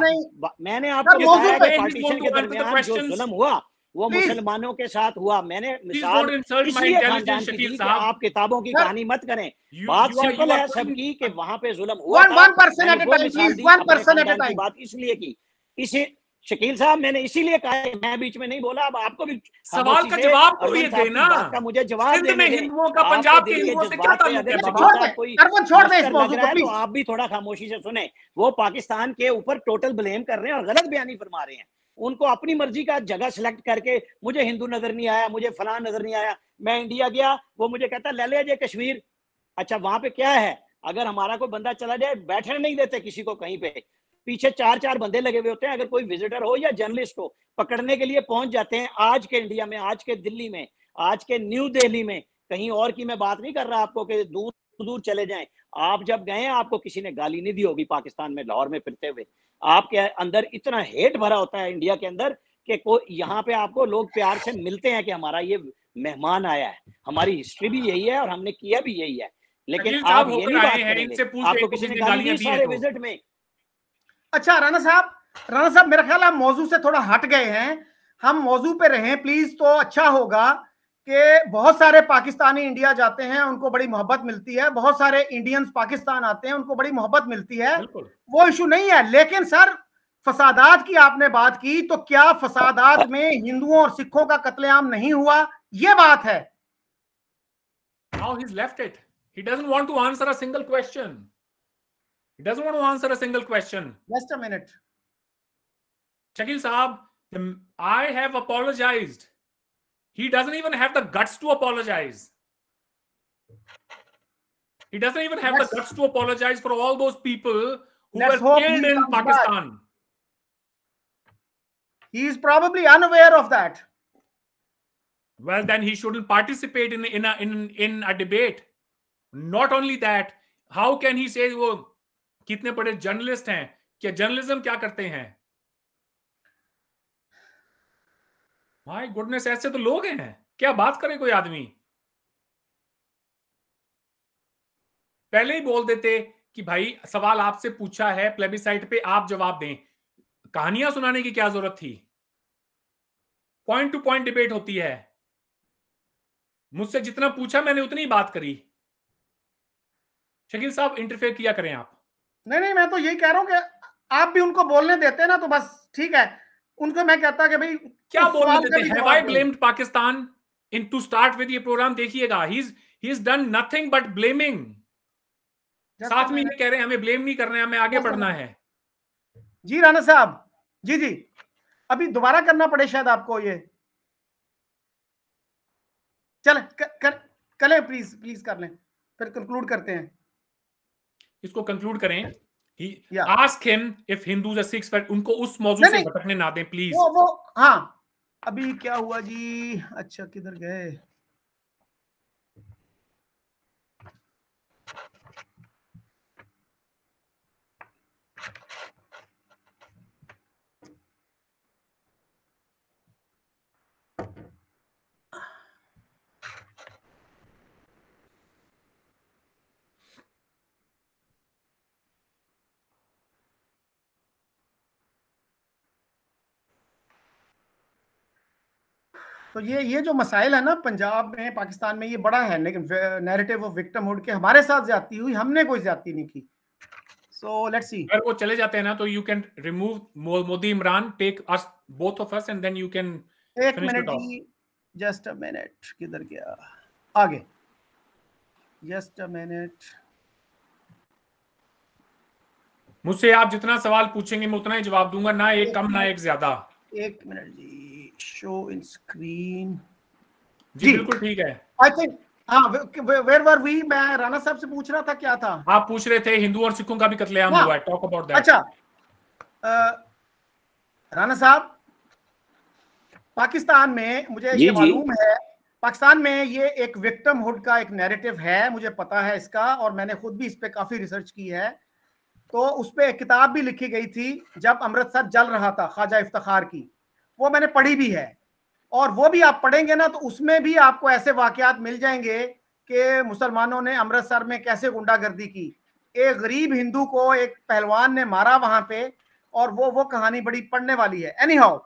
मैंने आपको बताया कि पार्टीशन के दरमियान तो जो जुल्म हुआ वो मुसलमानों के साथ हुआ मैंने मिसाल आप किताबों की कहानी मत करें बात सिंपल है सबकी कि वहां पे जुलम हुआ बात इसलिए की इसे शकील साहब मैंने इसीलिए कहा मैं बीच में नहीं बोला अब आपको भी सवाल का जवाब तो ये देना का मुझे जवाब में हिंदुओं का पंजाब के हिंदुओं से क्या ताल्लुक है तो आप भी थोड़ा खामोशी से सुने वो पाकिस्तान के ऊपर टोटल ब्लेम कर रहे हैं और गलत बयानी फरमा रहे हैं उनको अपनी मर्जी का जगह सेलेक्ट करके मुझे हिंदू नजर नहीं आया मुझे फलान नजर नहीं आया मैं इंडिया गया वो मुझे कहता ले लिया जाए कश्मीर अच्छा वहां पे क्या है अगर हमारा कोई बंदा चला जाए बैठने नहीं देते किसी को कहीं पे पीछे चार चार बंदे लगे हुए होते हैं अगर कोई विजिटर हो या जर्नलिस्ट हो पकड़ने के लिए पहुंच जाते हैं आज के इंडिया में आज के दिल्ली में आज के न्यू दिल्ली में कहीं और की मैं बात नहीं कर रहा आपको कि दूर दूर चले जाएं आप जब गए आपको किसी ने गाली नहीं दी होगी पाकिस्तान में लाहौर में फिरते हुए आपके अंदर इतना हेट भरा होता है इंडिया के अंदर कि यहाँ पे आपको लोग प्यार से मिलते हैं कि हमारा ये मेहमान आया है हमारी हिस्ट्री भी यही है और हमने किया भी यही है लेकिन आप ये नहीं बात आपको किसी ने गाली नहीं सारे तो। विजिट में अच्छा राणा साहब राणा साहब मेरा ख्याल आप मौजू से थोड़ा हट गए हैं हम मौजू पे रहें प्लीज तो अच्छा होगा कि बहुत सारे पाकिस्तानी इंडिया जाते हैं उनको बड़ी मोहब्बत मिलती है बहुत सारे इंडियंस पाकिस्तान आते हैं उनको बड़ी मोहब्बत मिलती है वो इशू नहीं है लेकिन सर फसादात की आपने बात की तो क्या फसादात में हिंदुओं और सिखों का कत्लेआम नहीं हुआ ये बात है Now he's left it. He doesn't want to answer a single question. He doesn't want to answer a single question. Just a minute. Shakil Saab, I have apologized. He doesn't even have the guts to apologize. He doesn't even have that's, the guts to apologize for all those people who were killed in Pakistan. He is probably unaware of that. Well, then he shouldn't participate in in a, in in a debate. Not only that, how can he say Oh, कितने बड़े journalist हैं कि journalism क्या करते हैं my goodness ऐसे तो लोग हैं क्या बात करे कोई आदमी पहले ही बोल देते कि भाई सवाल आपसे पूछा है प्लेबिसाइट पे आप जवाब दें कहानियां सुनाने की क्या जरूरत थी पॉइंट टू पॉइंट डिबेट होती है मुझसे जितना पूछा मैंने उतनी बात करी शकील साहब इंटरफेयर किया करें आप नहीं नहीं मैं तो यही कह रहा हूं कि आप भी उनको बोलने देते ना तो बस ठीक है उनको मैं कहता कि भाई क्या बोल देते Pakistan in to start with ये प्रोग्राम देखिएगा he he is done nothing but blaming साथ में ये कह रहे हैं हमें ब्लेम नहीं करना है हमें आगे बढ़ना है जी राणा साहब जी जी अभी दोबारा करना पड़े शायद आपको ये चल कर, कर करें प्लीज प्लीज कर लें फिर कंक्लूड करते हैं इसको कंक्लूड करें ask him if Hindus are Sikhs, but उनको उस मौजू से भटकने ना दें प्लीज वो वो हाँ अभी क्या हुआ जी अच्छा किधर गए तो ये ये जो मसाइल है ना पंजाब में पाकिस्तान में ये बड़ा है लेकिन नैरेटिव ऑफ विक्टिम हुड के हमारे साथ ज्यादती हुई हमने कोई ज्यादती नहीं की सो लेट्स सी अगर वो चले जाते हैं ना तो you can remove Modi Imran take us both of us and then you can एक मिनट जस्ट अ मिनट किधर गया आगे जस्ट अ मिनट मुझसे आप जितना सवाल पूछेंगे मैं उतना ही जवाब दूंगा ना एक, एक कम ना एक ज्यादा एक मिनट जी show in screen जी बिल्कुल ठीक है आई थिंक वर वी मैं राणा साहब से पूछ रहा था क्या था आप पूछ रहे थे हिंदू और सिखों का भी कत्लेआम हाँ। हुआ है टॉक अबाउट दैट अच्छा राणा साहब पाकिस्तान में मुझे ये मालूम है पाकिस्तान में ये एक विक्टम हुड का एक नैरेटिव है मुझे पता है इसका और मैंने खुद भी इस पर काफी रिसर्च की है तो उस एक किताब भी लिखी गई थी जब अमृतसर जल रहा था ख्वाजा इफ्तार की वो मैंने पढ़ी भी है और वो भी आप पढ़ेंगे ना तो उसमें भी आपको ऐसे वाकयात मिल जाएंगे कि मुसलमानों ने अमृतसर में कैसे गुंडागर्दी की एक गरीब हिंदू को एक पहलवान ने मारा वहां पे और वो वो कहानी बड़ी पढ़ने वाली है एनी हाउ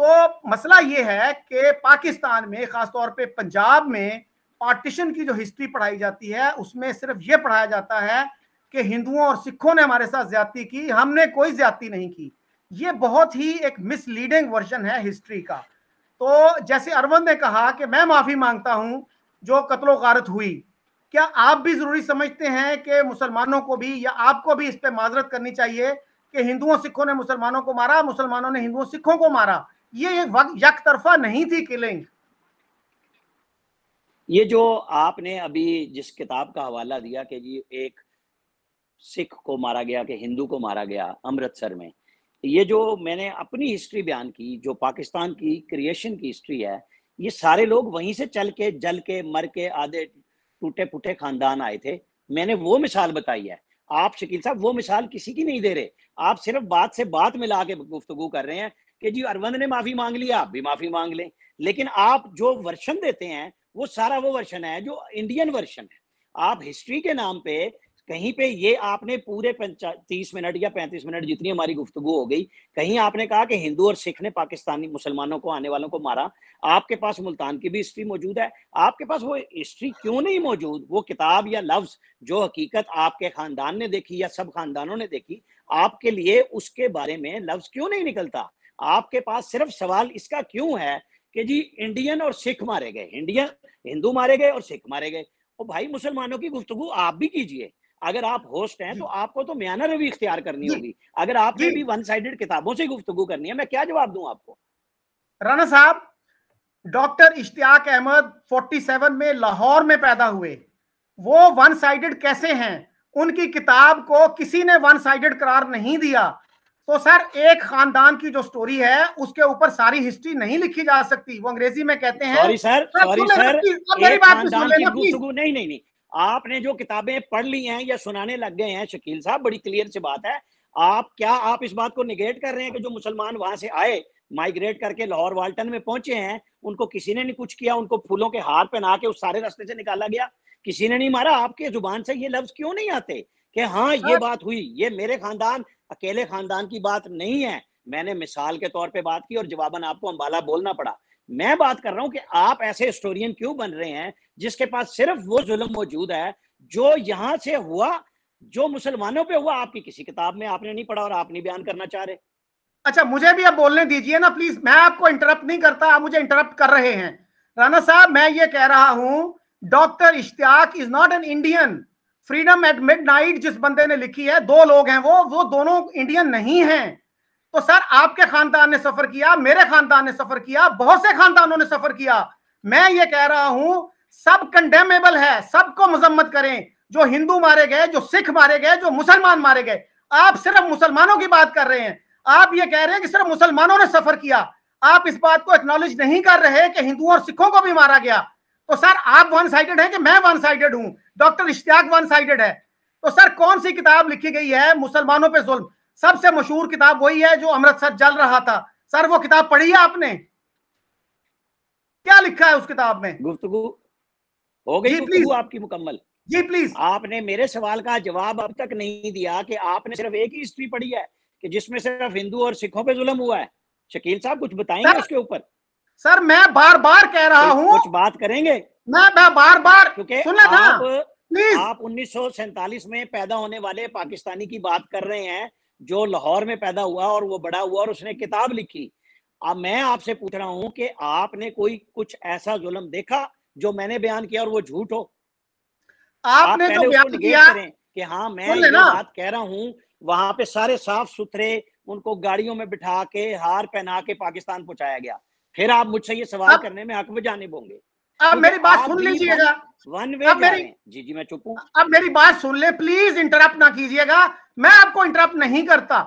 तो मसला ये है कि पाकिस्तान में खासतौर पे पंजाब में पार्टीशन की जो हिस्ट्री पढ़ाई जाती है उसमें सिर्फ ये पढ़ाया जाता है कि हिंदुओं और सिखों ने हमारे साथ ज्यादा की हमने कोई ज्यादा नहीं की ये बहुत ही एक मिसलीडिंग वर्जन है हिस्ट्री का तो जैसे अरविंद ने कहा कि मैं माफ़ी मांगता हूं जो कत्लो कारत हुई क्या आप भी ज़रूरी समझते हैं कि मुसलमानों को भी या आपको भी इस पर माजरत करनी चाहिए कि हिंदुओं सिखों ने मुसलमानों को मारा मुसलमानों ने हिंदुओं सिखों को मारा ये एक तरफा नहीं थी किलिंग ये जो आपने अभी जिस किताब का हवाला दिया कि जी एक सिख को मारा गया कि हिंदू को मारा गया अमृतसर में ये जो मैंने अपनी हिस्ट्री बयान की जो पाकिस्तान की क्रिएशन की हिस्ट्री है ये सारे लोग वहीं से चल के जल के मर के आधे टूटे फूटे खानदान आए थे मैंने वो मिसाल बताई है आप शकील साहब वो मिसाल किसी की नहीं दे रहे आप सिर्फ बात से बात मिला के गुफ्तगु कर रहे हैं कि जी अरवंद ने माफी मांग ली आप भी माफी मांग लें लेकिन आप जो वर्षन देते हैं वो सारा वो वर्षन है जो इंडियन वर्षन है आप हिस्ट्री के नाम पे कहीं पे ये आपने पूरे तीस मिनट या पैंतीस मिनट जितनी हमारी गुफ्तगु हो गई कहीं आपने कहा कि हिंदू और सिख ने पाकिस्तानी मुसलमानों को आने वालों को मारा आपके पास मुल्तान की भी हिस्ट्री मौजूद है आपके पास वो हिस्ट्री क्यों नहीं मौजूद वो किताब या लफ्ज जो हकीकत आपके खानदान ने देखी या सब खानदानों ने देखी आपके लिए उसके बारे में लफ्ज क्यों नहीं निकलता आपके पास सिर्फ सवाल इसका क्यों है कि जी इंडियन और सिख मारे गए इंडियन हिंदू मारे गए और सिख मारे गए और भाई मुसलमानों की गुफ्तु आप भी कीजिए अगर आप होस्ट हैं तो आपको तो म्याना रवि इख्तियार करनी होगी अगर आपने भी वन साइडेड किताबों से गुफ्तगु करनी है मैं क्या जवाब दूं आपको राणा साहब डॉक्टर इश्तियाक अहमद 47 में लाहौर में पैदा हुए वो वन साइडेड कैसे हैं उनकी किताब को किसी ने वन साइडेड करार नहीं दिया तो सर एक खानदान की जो स्टोरी है उसके ऊपर सारी हिस्ट्री नहीं लिखी जा सकती वो अंग्रेजी में कहते हैं sorry sir sorry sir, sir, sir, sir sir, sir, sir, मेरी बात नहीं नहीं नहीं आपने जो किताबें पढ़ ली हैं या सुनाने लग गए हैं शकील साहब बड़ी क्लियर सी बात है आप क्या आप इस बात को निगेट कर रहे हैं कि जो मुसलमान वहां से आए माइग्रेट करके लाहौर वाल्टन में पहुंचे हैं उनको किसी ने नहीं कुछ किया उनको फूलों के हार पहना के उस सारे रास्ते से निकाला गया किसी ने नहीं मारा आपके जुबान से ये लफ्ज क्यों नहीं आते कि हाँ ये बात हुई ये मेरे खानदान अकेले खानदान की बात नहीं है मैंने मिसाल के तौर पे बात की और जवाबन आपको अम्बाला बोलना पड़ा मैं बात कर रहा हूं कि आप ऐसे हिस्टोरियन क्यों बन रहे हैं जिसके पास सिर्फ वो जुल्म मौजूद है जो यहां से हुआ जो मुसलमानों पे हुआ आपकी किसी किताब में आपने नहीं पढ़ा और आप नहीं बयान करना चाह रहे अच्छा मुझे भी अब बोलने दीजिए ना प्लीज मैं आपको इंटरप्ट नहीं करता आप मुझे इंटरप्ट कर रहे हैं राना साहब मैं ये कह रहा हूं doctor Ishtiaq is not an Indian freedom at mid जिस बंदे ने लिखी है दो लोग हैं वो वो दोनों इंडियन नहीं हैं तो सर आपके खानदान ने सफर किया मेरे खानदान ने सफर किया बहुत से खानदानों ने सफर किया मैं ये कह रहा हूं सब कंडेमेबल है सबको मजम्मत करें जो हिंदू मारे गए जो सिख मारे गए जो मुसलमान मारे गए आप सिर्फ मुसलमानों की बात कर रहे हैं आप ये कह रहे हैं कि सिर्फ मुसलमानों ने सफर किया आप इस बात को एक्नोलेज नहीं कर रहे कि हिंदुओं और सिखों को भी मारा गया तो सर आप वन साइडेड हैं कि मैं वन साइडेड हूं डॉक्टर इश्तियाक वन साइडेड है तो सर कौन सी किताब लिखी गई है मुसलमानों पर जुल्म सबसे मशहूर किताब वही है जो अमृतसर जल रहा था सर वो किताब पढ़ी है आपने क्या लिखा है उस किताब में गुफ्तु हो गई प्लीज आपकी मुकम्मल जी प्लीज आपने मेरे सवाल का जवाब अब तक नहीं दिया कि आपने सिर्फ एक ही हिस्ट्री पढ़ी है कि जिसमें सिर्फ हिंदू और सिखों पे जुलम हुआ है शकील साहब कुछ बताएंगे उसके ऊपर सर मैं बार बार कह रहा हूँ कुछ बात करेंगे मैं मैं बार बार क्योंकि आप, आप उन्नीस में पैदा होने वाले पाकिस्तानी की बात कर रहे हैं जो लाहौर में पैदा हुआ और वो बड़ा हुआ और उसने किताब लिखी अब मैं आपसे पूछ रहा हूं कि आपने कोई कुछ ऐसा जुलम देखा जो मैंने बयान किया और वो झूठ हो आपने आप तो बयान किया कि हाँ मैं ये बात कह रहा हूँ वहां पे सारे साफ सुथरे उनको गाड़ियों में बिठा के हार पहना के पाकिस्तान पहुंचाया गया फिर आप मुझसे ये सवाल आप, करने में हक में जाने होंगे अब मेरी बात सुन लीजिएगा वन वे जी जी मैं चुप हूँ अब मेरी बात सुन ले प्लीज इंटरप्ट ना कीजिएगा मैं आपको इंटरप्ट नहीं करता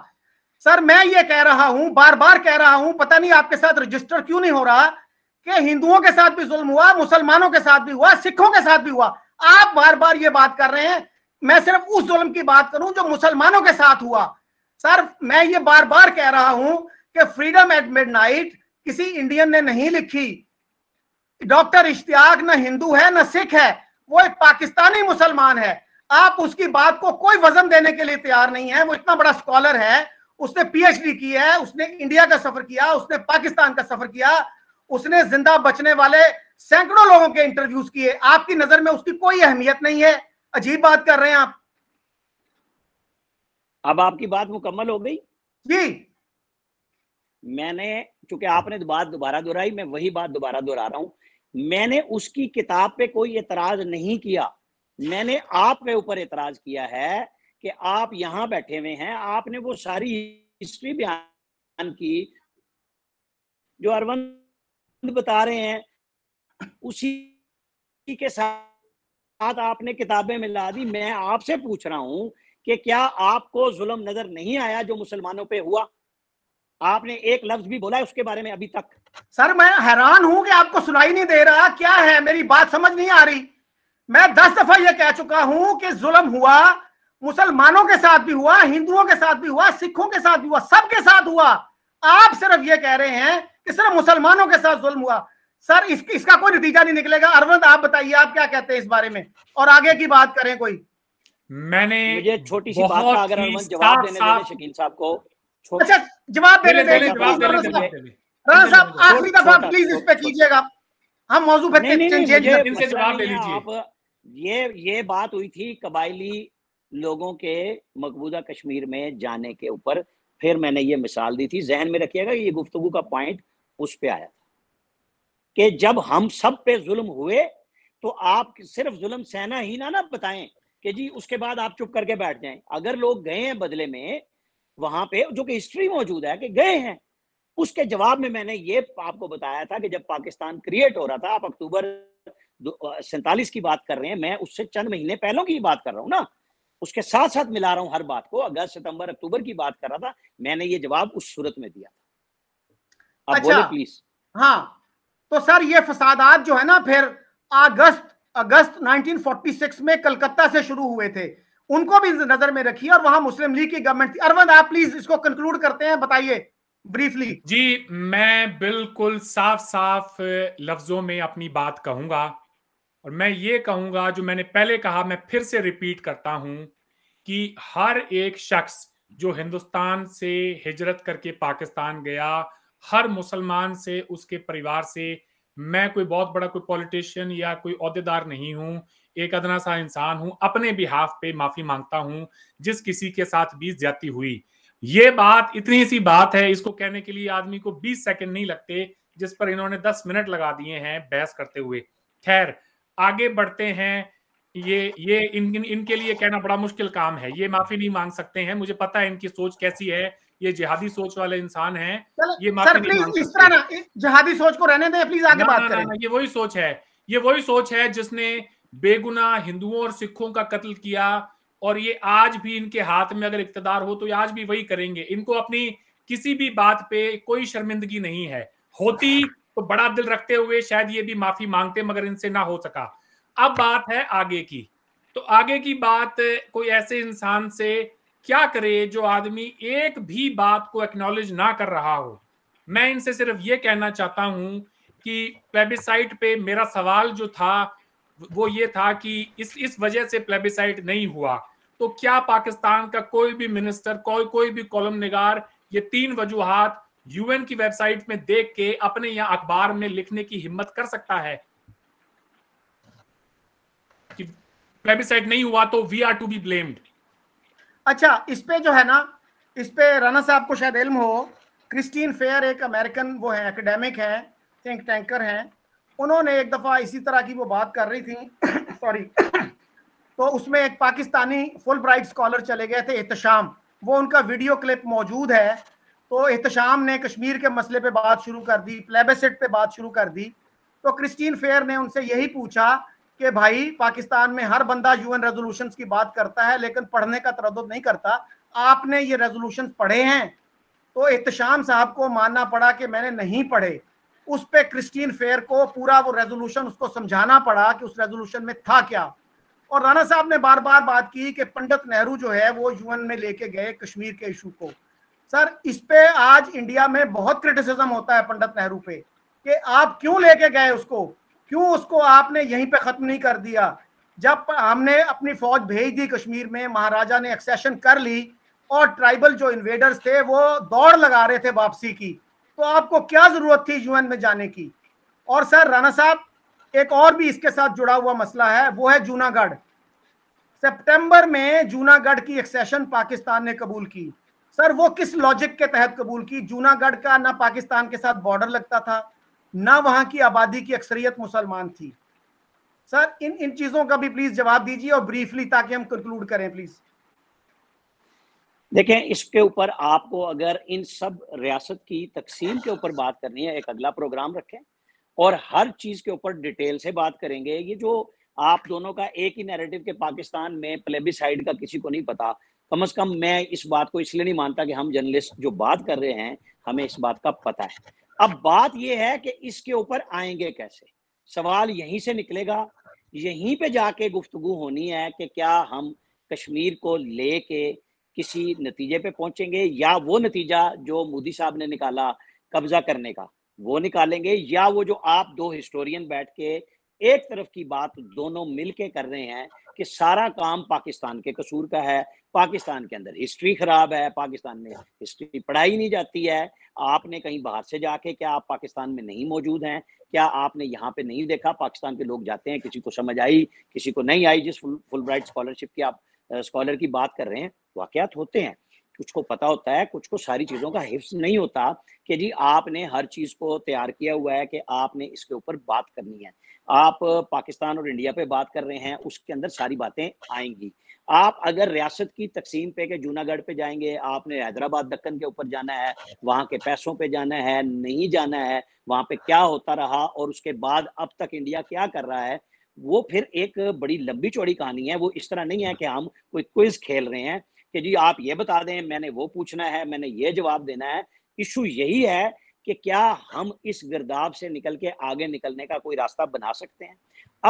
सर मैं ये कह रहा हूं बार बार कह रहा हूं पता नहीं आपके साथ रजिस्टर क्यों नहीं हो रहा कि हिंदुओं के साथ भी जुल्म हुआ मुसलमानों के साथ भी हुआ सिखों के साथ भी हुआ आप बार बार ये बात कर रहे हैं मैं सिर्फ उस जुल्म की बात करूं जो मुसलमानों के साथ हुआ सर मैं ये बार बार कह रहा हूं कि फ्रीडम एट मिड किसी इंडियन ने नहीं लिखी डॉक्टर इश्तियाक ना हिंदू है ना सिख है वो एक पाकिस्तानी मुसलमान है आप उसकी बात को कोई वजन देने के लिए तैयार नहीं है वो इतना बड़ा स्कॉलर है उसने पीएचडी की है उसने इंडिया का सफर किया उसने पाकिस्तान का सफर किया उसने जिंदा बचने वाले सैकड़ों लोगों के इंटरव्यूज किए आपकी नजर में उसकी कोई अहमियत नहीं है अजीब बात कर रहे हैं आप अब आपकी बात मुकम्मल हो गई जी मैंने चूंकि आपने तो बात दोबारा दोहराई मैं वही बात दोबारा दोहरा रहा हूं मैंने उसकी किताब पे कोई एतराज नहीं किया मैंने आपके ऊपर एतराज किया है कि आप यहां बैठे हुए हैं आपने वो सारी हिस्ट्री बयान की जो अरविंद बता रहे हैं उसी के साथ आपने किताबें मिला दी मैं आपसे पूछ रहा हूं कि क्या आपको जुल्म नजर नहीं आया जो मुसलमानों पे हुआ आपने एक लफ्ज भी बोला है उसके बारे में अभी तक सर मैं हैरान हूं कि आपको सुनाई नहीं दे रहा क्या है मेरी बात समझ नहीं आ रही मैं दस दफा यह कह चुका हूं कि जुल्म हुआ मुसलमानों के साथ भी हुआ हिंदुओं के साथ भी हुआ सिखों के साथ भी हुआ सबके साथ हुआ आप सिर्फ ये कह रहे हैं कि सिर्फ मुसलमानों के साथ जुल्म हुआ सर इस, इसका कोई नतीजा नहीं निकलेगा अरविंद आप बताइए आप क्या कहते हैं इस बारे में और आगे की बात करें कोई मैंने मुझे छोटी सी बात अगर जवाब देने दे शकील साहब को अच्छा जवाब देने देने राणा साहब आखिरी दफा प्लीज इस पे कीजिएगा हम मौजूद आप ये ये बात हुई थी कबायली लोगों के मकबूजा कश्मीर में जाने के ऊपर फिर मैंने ये मिसाल दी थी जहन में रखिएगा ये गुफ्तगु का पॉइंट उस पे आया था कि जब हम सब पे जुल्म हुए तो आप सिर्फ जुल्म सहना ही ना ना बताएं कि जी उसके बाद आप चुप करके बैठ जाएं अगर लोग गए हैं बदले में वहां पे जो कि हिस्ट्री मौजूद है कि गए हैं उसके जवाब में मैंने ये आपको बताया था कि जब पाकिस्तान क्रिएट हो रहा था आप अक्टूबर सैतालीस की बात कर रहे हैं मैं उससे चंद महीने पहलों की बात कर रहा हूँ ना उसके साथ साथ मिला रहा हूँ हर बात को अगस्त सितंबर अक्टूबर की बात कर रहा था मैंने ये जवाब उस सूरत में दिया था आप अच्छा, बोले प्लीज हाँ तो सर ये फसादात जो है ना फिर अगस्त अगस्त 1946 में कलकत्ता से शुरू हुए थे उनको भी नजर में रखिए और वहां मुस्लिम लीग की गवर्नमेंट थी अरविंद आप प्लीज इसको कंक्लूड करते हैं बताइए ब्रीफली जी मैं बिल्कुल साफ साफ लफ्जों में अपनी बात कहूंगा और मैं ये कहूंगा जो मैंने पहले कहा मैं फिर से रिपीट करता हूं कि हर एक शख्स जो हिंदुस्तान से हिजरत करके पाकिस्तान गया हर मुसलमान से उसके परिवार से मैं कोई बहुत बड़ा कोई पॉलिटिशियन या कोई अहदेदार नहीं हूं एक अदना सा इंसान हूं अपने बिहाफ पे माफी मांगता हूं जिस किसी के साथ भी ज्यादा हुई ये बात इतनी सी बात है इसको कहने के लिए आदमी को 20 सेकंड नहीं लगते जिस पर इन्होंने 10 मिनट लगा दिए हैं बहस करते हुए खैर आगे बढ़ते हैं ये ये इन, इन इनके लिए कहना बड़ा मुश्किल काम है ये माफी नहीं मांग सकते हैं मुझे पता है इनकी सोच कैसी है ये जिहादी सोच वाले इंसान हैं ये माफी सर, नहीं मांग इस तरह ना जिहादी सोच को रहने दें प्लीज आगे ना, बात ना, करें ना, ये वही सोच है ये वही सोच है जिसने बेगुना हिंदुओं और सिखों का कत्ल किया और ये आज भी इनके हाथ में अगर इकतदार हो तो ये आज भी वही करेंगे इनको अपनी किसी भी बात पे कोई शर्मिंदगी नहीं है होती तो बड़ा दिल रखते हुए शायद ये भी माफी मांगते मगर इनसे ना हो सका अब बात है आगे की तो आगे की बात कोई ऐसे इंसान से क्या करे जो आदमी एक भी बात को एक्नॉलेज ना कर रहा हो मैं इनसे सिर्फ ये कहना चाहता हूं कि प्लेबिसाइट पे मेरा सवाल जो था वो ये था कि इस इस वजह से प्लेबिसाइट नहीं हुआ तो क्या पाकिस्तान का कोई भी मिनिस्टर कोई कोई भी कॉलम निगार ये तीन वजूहत यूएन की वेबसाइट में देख के अपने या अखबार में लिखने की हिम्मत कर सकता है कि प्लेबिसाइड नहीं हुआ तो we are to be blamed अच्छा इस पे जो है ना इस पे राणा साहब को शायद इल्म हो क्रिस्टीन फेयर एक अमेरिकन वो है एकेडमिक है थिंक टैंकर हैं उन्होंने एक दफ़ा इसी तरह की वो बात कर रही थी सॉरी तो उसमें एक पाकिस्तानी फुल ब्राइट स्कॉलर चले गए थे एहतशाम वो उनका वीडियो क्लिप मौजूद है तो एहतशाम ने कश्मीर के मसले पे बात शुरू कर दी प्लेबेसिट पे बात शुरू कर दी तो क्रिस्टीन फेयर ने उनसे यही पूछा कि भाई पाकिस्तान में हर बंदा यूएन रेजोल्यूशन की बात करता है लेकिन पढ़ने का तरद नहीं करता आपने ये रेजोल्यूशन पढ़े हैं तो एहतशाम साहब को मानना पड़ा कि मैंने नहीं पढ़े उस पर क्रिस्टीन फेयर को पूरा वो रेजोल्यूशन उसको समझाना पड़ा कि उस रेजोल्यूशन में था क्या और राणा साहब ने बार बार बात की कि पंडित नेहरू जो है वो यूएन में लेके गए कश्मीर के इशू को सर इस पे आज इंडिया में बहुत क्रिटिसिज्म होता है पंडित नेहरू पे कि आप क्यों लेके गए उसको क्यों उसको आपने यहीं पे खत्म नहीं कर दिया जब हमने अपनी फौज भेज दी कश्मीर में महाराजा ने एक्सेशन कर ली और ट्राइबल जो इन्वेडर्स थे वो दौड़ लगा रहे थे वापसी की तो आपको क्या जरूरत थी यूएन में जाने की और सर राणा साहब एक और भी इसके साथ जुड़ा हुआ मसला है वो है जूनागढ़ सितंबर में जूनागढ़ की एक्सेशन पाकिस्तान ने कबूल की सर वो किस लॉजिक के तहत कबूल की जूनागढ़ का ना पाकिस्तान के साथ बॉर्डर लगता था ना वहां की आबादी की अक्सरियत मुसलमान थी सर इन इन चीजों का भी प्लीज जवाब दीजिए और ब्रीफली ताकि हम कंक्लूड करें प्लीज देखें इसके ऊपर आपको अगर इन सब रियासत की तकसीम के ऊपर बात करनी है एक अगला प्रोग्राम रखें और हर चीज के ऊपर डिटेल से बात करेंगे ये जो आप दोनों का एक ही नैरेटिव के पाकिस्तान में प्लेबिसाइड का किसी को नहीं पता कम से कम मैं इस बात को इसलिए नहीं मानता कि हम जर्नलिस्ट जो बात कर रहे हैं हमें इस बात का पता है अब बात यह है कि इसके ऊपर आएंगे कैसे सवाल यहीं से निकलेगा यहीं पे जाके गुफ्तगु होनी है कि क्या हम कश्मीर को लेके किसी नतीजे पे पहुंचेंगे या वो नतीजा जो मोदी साहब ने निकाला कब्जा करने का वो निकालेंगे या वो जो आप दो हिस्टोरियन बैठ के एक तरफ की बात दोनों मिलके कर रहे हैं कि सारा काम पाकिस्तान के कसूर का है पाकिस्तान के अंदर हिस्ट्री खराब है पाकिस्तान में हिस्ट्री पढ़ाई नहीं जाती है आपने कहीं बाहर से जाके क्या आप पाकिस्तान में नहीं मौजूद हैं क्या आपने यहाँ पे नहीं देखा पाकिस्तान के लोग जाते हैं किसी को समझ आई किसी को नहीं आई जिस फुल फुल ब्राइट स्कॉलरशिप की आप स्कॉलर की बात कर रहे हैं वाकत होते हैं कुछ को पता होता है कुछ को सारी चीज़ों का हिफ्स नहीं होता कि जी आपने हर चीज़ को तैयार किया हुआ है कि आपने इसके ऊपर बात करनी है आप पाकिस्तान और इंडिया पे बात कर रहे हैं उसके अंदर सारी बातें आएंगी आप अगर रियासत की तकसीम पे के जूनागढ़ पे जाएंगे आपने हैदराबाद दक्कन के ऊपर जाना है वहाँ के पैसों पे जाना है नहीं जाना है वहाँ पे क्या होता रहा और उसके बाद अब तक इंडिया क्या कर रहा है वो फिर एक बड़ी लंबी चौड़ी कहानी है वो इस तरह नहीं है कि हम कोई क्विज खेल रहे हैं कि जी आप ये बता दें मैंने वो पूछना है मैंने ये जवाब देना है इशू यही है कि क्या हम इस गिरदाब से निकल के आगे निकलने का कोई रास्ता बना सकते हैं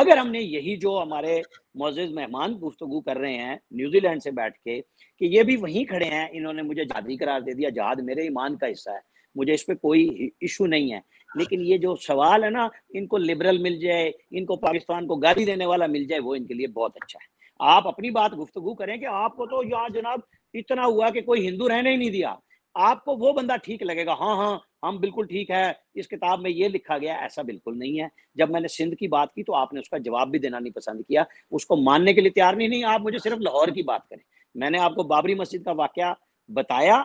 अगर हमने यही जो हमारे मोजिज मेहमान गुफ्तु कर रहे हैं न्यूजीलैंड से बैठ के कि ये भी वहीं खड़े हैं इन्होंने मुझे जादी करार दे दिया जहाद मेरे ईमान का हिस्सा है मुझे इस पर कोई इशू नहीं है लेकिन ये जो सवाल है ना इनको लिबरल मिल जाए इनको पाकिस्तान को गाली देने वाला मिल जाए वो इनके लिए बहुत अच्छा है आप अपनी बात गुफ्तगु करें कि आपको तो यहाँ जनाब इतना हुआ कि कोई हिंदू रहने ही नहीं दिया आपको वो बंदा ठीक लगेगा हाँ हाँ हम बिल्कुल ठीक है इस किताब में ये लिखा गया ऐसा बिल्कुल नहीं है जब मैंने सिंध की बात की तो आपने उसका जवाब भी देना नहीं पसंद किया उसको मानने के लिए तैयार नहीं नहीं आप मुझे सिर्फ लाहौर की बात करें मैंने आपको बाबरी मस्जिद का वाक्य बताया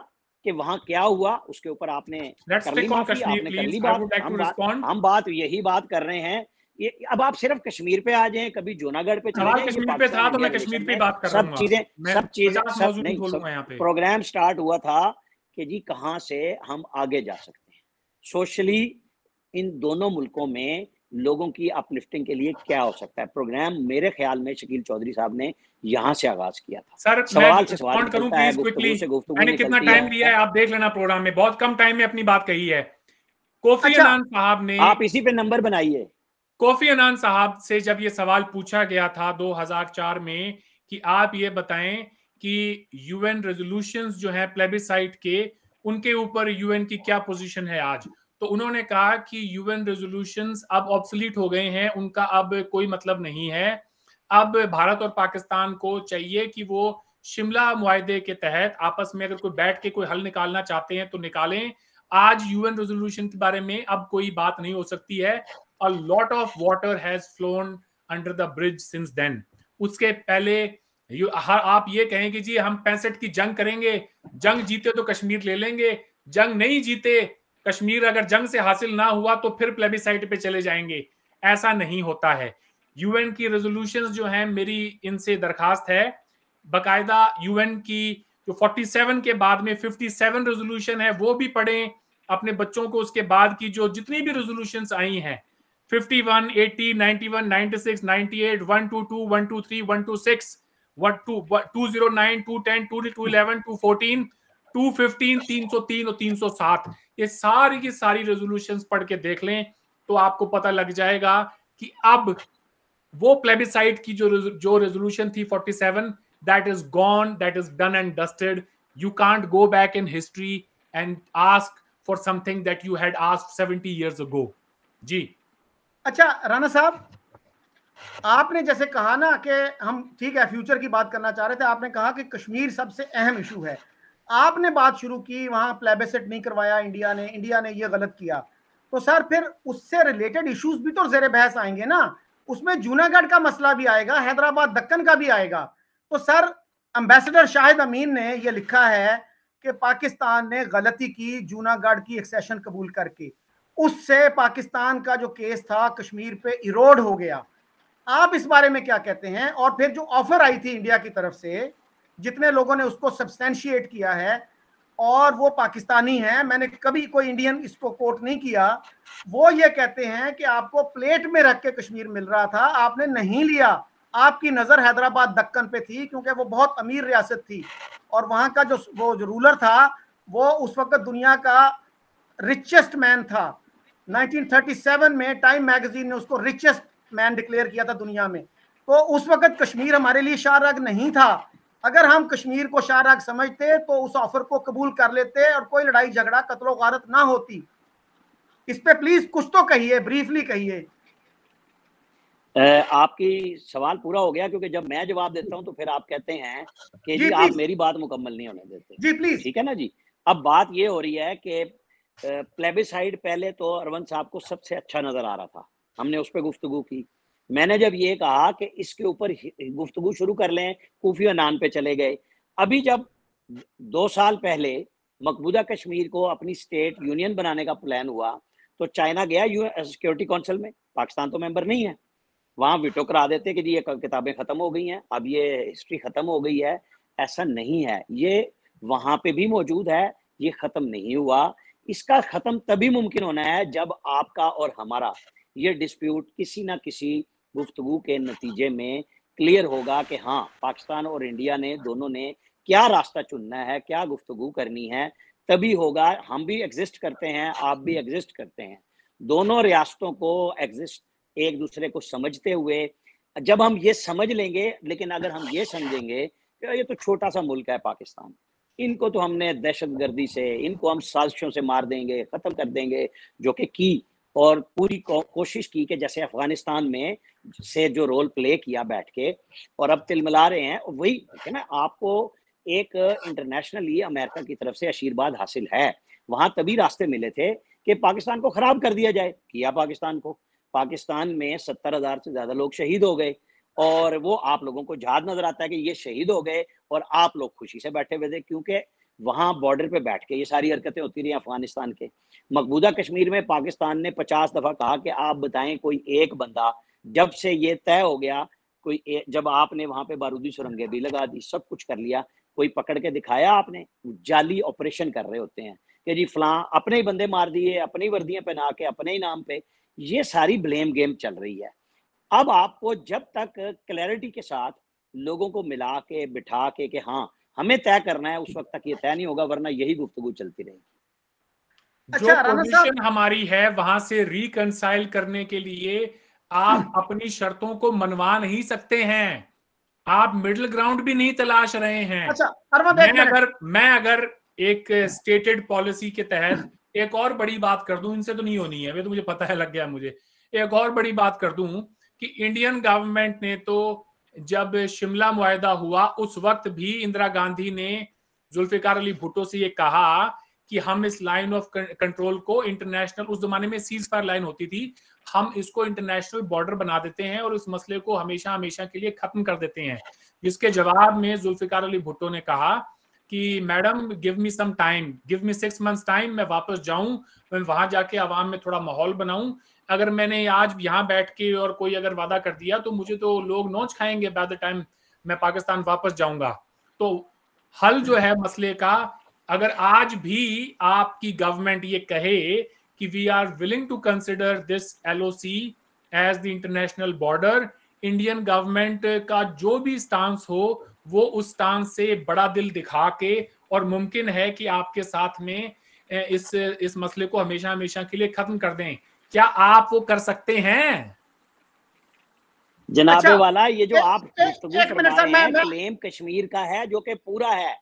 कि वहां क्या हुआ उसके ऊपर आपने, आपने, आपने हम बात यही बात कर रहे हैं ये अब आप सिर्फ कश्मीर पे आ जाए कभी जूनागढ़ पे चले कश्मीर पे था तो मैं कश्मीर पे बात कर सब चीजें सब चीजें प्रोग्राम स्टार्ट हुआ था कि जी कहाँ से हम आगे जा सकते हैं सोशली इन दोनों मुल्कों में लोगों की अपलिफ्टिंग के लिए क्या हो सकता है प्रोग्राम मेरे ख्याल में शकील चौधरी साहब ने यहाँ से आगाज किया था सर सवाल से सवाल करूं प्लीज क्विकली मैंने कितना टाइम लिया है आप देख लेना प्रोग्राम में बहुत कम टाइम में अपनी बात कही है कोफी अच्छा, साहब ने आप इसी पे नंबर बनाइए कोफी अनान साहब से जब ये सवाल पूछा गया था 2004 में कि आप ये बताएं कि यूएन रेजोल्यूशंस जो है प्लेबिसाइट के उनके ऊपर यूएन की क्या पोजीशन है आज तो उन्होंने कहा कि यूएन रेजोल्यूशंस अब ऑब्सलीट हो गए हैं उनका अब कोई मतलब नहीं है अब भारत और पाकिस्तान को चाहिए कि वो शिमला मुआदे के तहत आपस में अगर कोई बैठ के कोई हल निकालना चाहते हैं तो निकालें आज यूएन रेजोल्यूशन के बारे में अब कोई बात नहीं हो सकती है a lot of water has flown under the bridge since then उसके पहले यू हाँ, आप ये कहें कि जी हम पैंसठ की जंग करेंगे जंग जीते तो कश्मीर ले लेंगे जंग नहीं जीते कश्मीर अगर जंग से हासिल ना हुआ तो फिर प्लेबिसाइट पे चले जाएंगे ऐसा नहीं होता है यूएन की रेजोल्यूशन जो है मेरी इनसे दरखास्त है बाकायदा यूएन की जो 47 के बाद में 57 रेजोल्यूशन है वो भी पढ़ें अपने बच्चों को उसके बाद की जो जितनी भी रेजोल्यूशन आई हैं ये सारी की सारी रेजोल्यूशन पढ़ के देख लें तो आपको पता लग जाएगा कि अब वो प्लेबिसाइट की जो जो रेजोल्यूशन थी 47 that is gone that is done and dusted you can't go back in history and ask for something that you had ask 70 years ago जी अच्छा राणा साहब आपने जैसे कहा ना कि हम ठीक है फ्यूचर की बात करना चाह रहे थे आपने कहा कि कश्मीर सबसे अहम इशू है आपने बात शुरू की वहां प्लेबेसेट नहीं करवाया इंडिया ने इंडिया ने ये गलत किया तो सर फिर उससे रिलेटेड इश्यूज भी तो जेर बहस आएंगे ना उसमें जूनागढ़ का मसला भी आएगा हैदराबाद दक्कन का भी आएगा तो सर एम्बेसडर शाहिद अमीन ने यह लिखा है कि पाकिस्तान ने गलती की जूनागढ़ की एक्सेशन कबूल करके उससे पाकिस्तान का जो केस था कश्मीर पे इरोड हो गया आप इस बारे में क्या कहते हैं और फिर जो ऑफर आई थी इंडिया की तरफ से जितने लोगों ने उसको सब्सटेंशिएट किया है और वो पाकिस्तानी हैं मैंने कभी कोई इंडियन इसको कोट नहीं किया वो ये कहते हैं कि आपको प्लेट में रख के कश्मीर मिल रहा था आपने नहीं लिया आपकी नज़र हैदराबाद दक्कन पे थी क्योंकि वो बहुत अमीर रियासत थी और वहाँ का जो वो जो रूलर था वो उस वक्त दुनिया का रिचेस्ट मैन था 1937 में टाइम मैगजीन ने उसको रिचेस्ट मैन डिक्लेयर किया था दुनिया में तो उस वक्त कश्मीर हमारे लिए शाहराग नहीं था अगर हम कश्मीर को शाहराग समझते तो उस ऑफर को कबूल कर लेते और कोई लड़ाई झगड़ा कतलो गारत ना होती इस पे प्लीज कुछ तो कहिए ब्रीफली कहिए आपकी सवाल पूरा हो गया क्योंकि जब मैं जवाब देता हूं तो फिर आप कहते हैं कि जी, जी आप मेरी बात मुकम्मल नहीं होने देते जी प्लीज ठीक है ना जी अब बात ये हो रही है कि प्लेबिसाइड पहले तो अरवंत साहब को सबसे अच्छा नजर आ रहा था हमने उस पर गुफ्तगु की मैंने जब ये कहा कि इसके ऊपर गुफ्तगु शुरू कर लें खुफिया नान पे चले गए अभी जब दो साल पहले मकबूजा कश्मीर को अपनी स्टेट यूनियन बनाने का प्लान हुआ तो चाइना गया सिक्योरिटी काउंसिल में पाकिस्तान तो मेंबर नहीं है वहाँ विटो करा देते कि जी ये किताबें ख़त्म हो गई हैं अब ये हिस्ट्री ख़त्म हो गई है ऐसा नहीं है ये वहाँ पे भी मौजूद है ये ख़त्म नहीं हुआ इसका खत्म तभी मुमकिन होना है जब आपका और हमारा ये डिस्प्यूट किसी ना किसी गुफ्तगु के नतीजे में क्लियर होगा कि हाँ पाकिस्तान और इंडिया ने दोनों ने क्या रास्ता चुनना है क्या गुफ्तगु करनी है तभी होगा हम भी एग्जिस्ट करते हैं आप भी एग्जिस्ट करते हैं दोनों रियासतों को एग्जिस्ट एक दूसरे को समझते हुए जब हम ये समझ लेंगे लेकिन अगर हम ये समझेंगे ये तो छोटा सा मुल्क है पाकिस्तान इनको तो हमने दहशत गर्दी से इनको हम साजिशों से मार देंगे ख़त्म कर देंगे जो कि की और पूरी को कोशिश की कि जैसे अफगानिस्तान में से जो रोल प्ले किया बैठ के और अब तिल मिला रहे हैं वही है ना आपको एक इंटरनेशनली अमेरिका की तरफ से आशीर्वाद हासिल है वहां तभी रास्ते मिले थे कि पाकिस्तान को खराब कर दिया जाए किया पाकिस्तान को पाकिस्तान में सत्तर हजार से ज्यादा लोग शहीद हो गए और वो आप लोगों को जहाज नजर आता है कि ये शहीद हो गए और आप लोग खुशी से बैठे हुए थे क्योंकि वहां बॉर्डर पे बैठ के ये सारी हरकतें होती रही अफगानिस्तान के मकबूजा कश्मीर में पाकिस्तान ने पचास दफा कहा कि आप बताएं कोई एक बंदा जब से ये तय हो गया कोई ए, जब आपने वहां पे बारूदी सुरंगें भी लगा दी सब कुछ कर लिया कोई पकड़ के दिखाया आपने जाली ऑपरेशन कर रहे होते हैं कि जी फला अपने ही बंदे मार दिए अपनी वर्दियां पहना के अपने ही नाम पे ये सारी ब्लेम गेम चल रही है अब आपको जब तक क्लैरिटी के साथ लोगों को मिला के बिठा के कि हाँ हमें तय करना है उस वक्त तक ये तय नहीं होगा वरना यही गुफ्तगु चलती रहेगी जो पोजीशन अच्छा, हमारी है वहां से रिकनसाइल करने के लिए आप हम्म। अपनी शर्तों को मनवा नहीं सकते हैं आप मिडिल ग्राउंड भी नहीं तलाश रहे हैं अच्छा मैं अगर मैं अगर एक स्टेटेड हम्म। पॉलिसी के तहत एक और बड़ी बात कर दूं इनसे तो नहीं होनी है वे तो मुझे पता है लग गया मुझे एक और बड़ी बात कर दूं कि इंडियन गवर्नमेंट ने तो जब शिमला मुआदा हुआ उस वक्त भी इंदिरा गांधी ने जुल्फिकार अली भुट्टो से ये कहा कि हम इस लाइन ऑफ कंट्रोल को इंटरनेशनल उस जमाने में सीज फायर लाइन होती थी हम इसको इंटरनेशनल बॉर्डर बना देते हैं और इस मसले को हमेशा हमेशा के लिए खत्म कर देते हैं जिसके जवाब में जुल्फिकार अली भुट्टो ने कहा कि madam give me some time give me six months time मैं वापस जाऊं मैं वहां जाके आवाम में थोड़ा माहौल बनाऊं अगर मैंने आज यहाँ बैठ के और कोई अगर वादा कर दिया तो मुझे तो लोग नोच खाएंगे बाय द टाइम मैं पाकिस्तान वापस जाऊंगा तो हल जो है मसले का अगर आज भी आपकी गवर्नमेंट ये कहे कि we are willing to consider this L O C as the international border Indian government का जो भी स्टांस हो वो उस स्टांस से बड़ा दिल दिखा के और मुमकिन है कि आपके साथ में इस इस मसले को हमेशा हमेशा के लिए खत्म कर दें क्या आप वो कर सकते हैं जनाबे अच्छा, वाला ये जो आप क्लेम कश्मीर का है जो कि पूरा है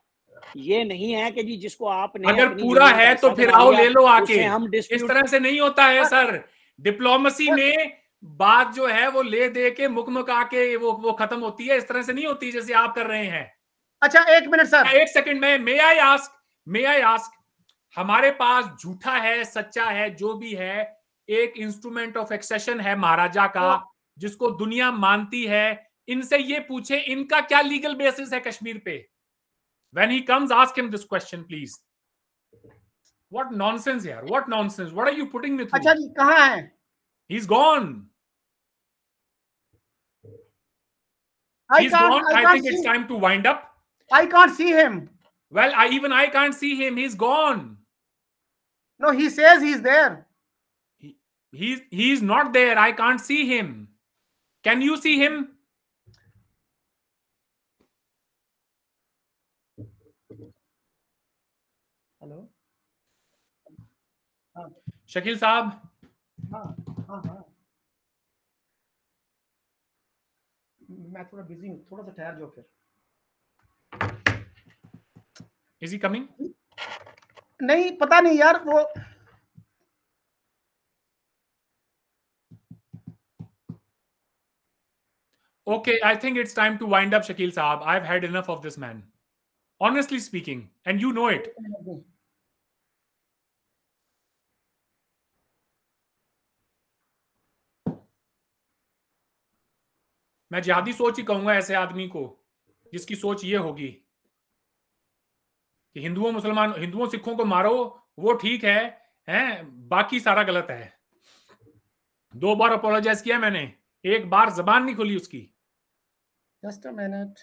ये नहीं है कि जी जिसको आपने अगर पूरा है तो फिर आओ ले लो आके हम इस तरह से नहीं होता है सर डिप्लोमेसी में बात जो है वो ले दे के मुख मुका के वो वो खत्म होती है इस तरह से नहीं होती जैसे आप कर रहे हैं अच्छा एक मिनट सर एक सेकंड में मे I ask may I ask हमारे पास झूठा है सच्चा है जो भी है एक इंस्ट्रूमेंट ऑफ एक्सेशन है महाराजा का हाँ। जिसको दुनिया मानती है इनसे ये पूछे इनका क्या लीगल बेसिस है कश्मीर पे when he comes ask him this question please what non sense यार what nonsense what are you putting me अच्छा जी कहां है he is gone I He's can't, gone. I, I can't think see. it's time to wind up. I can't see him. Well, I even I can't see him. He's gone. No, he says he's there. He's he is not there. I can't see him. Can you see him? hello हाँ shakil saab हाँ हाँ हाँ मैं थोड़ा busy हूँ थोड़ा सा ठहर जाओ फिर इज ही कमिंग नहीं पता नहीं यार वो Okay, I think it's time to wind up, Shakil Saab. I've had enough of this man. Honestly speaking, and you know it. मैं ज्यादा सोच ही कहूंगा ऐसे आदमी को जिसकी सोच ये होगी कि हिंदुओं मुसलमान हिंदुओं सिखों को मारो वो ठीक है हैं बाकी सारा गलत है दो बार अपोलोजाइज किया मैंने एक बार जबान नहीं खुली उसकी just a minute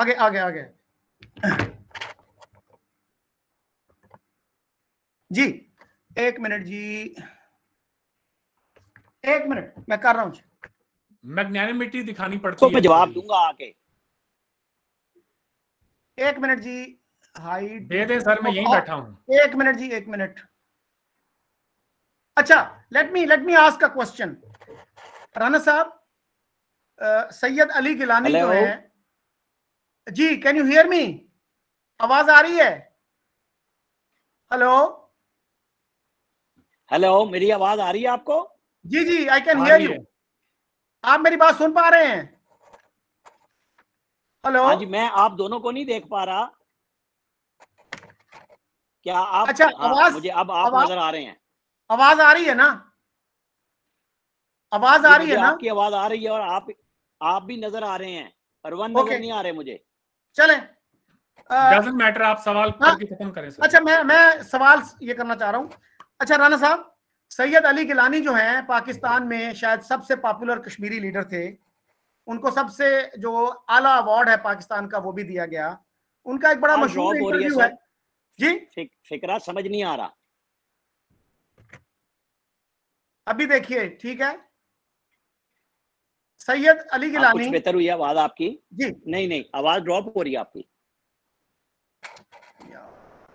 आगे आगे आगे जी एक मिनट जी एक मिनट मैं कर रहा हूं हूँ मैग्नेनिमिटी दिखानी पड़ती तो जवाब दूंगा आके एक मिनट जी हाई दे दे सर मैं यहीं बैठा हूं एक मिनट जी एक मिनट अच्छा let me let me ask a question Rana साहब सैयद अली गिलानी जो है जी कैन यू हियर मी आवाज आ रही है हेलो हेलो मेरी आवाज आ रही है आपको जी जी आई कैन हियर यू आप मेरी बात सुन पा रहे हैं हेलो हाँ जी मैं आप दोनों को नहीं देख पा रहा क्या आप अच्छा हाँ, आवाज मुझे अब आप नजर आ रहे हैं आवाज आ रही है ना आवाज आ रही है ना आपकी आवाज आ रही है और आप आप भी नजर आ रहे हैं अरवन okay. नहीं आ रहे मुझे चले मैटर आप सवाल हाँ। करके खत्म करें सर अच्छा मैं मैं सवाल ये करना चाह रहा हूँ अच्छा राणा साहब सैयद अली गिलानी जो हैं पाकिस्तान में शायद सबसे पॉपुलर कश्मीरी लीडर थे उनको सबसे जो आला अवार्ड है पाकिस्तान का वो भी दिया गया उनका एक बड़ा मशहूर इंटरव्यू है जी फिक, समझ नहीं आ रहा अभी देखिए ठीक है सैयद अली गिलानी बेहतर हुई आवाज आपकी जी नहीं नहीं आवाज ड्रॉप हो रही है आपकी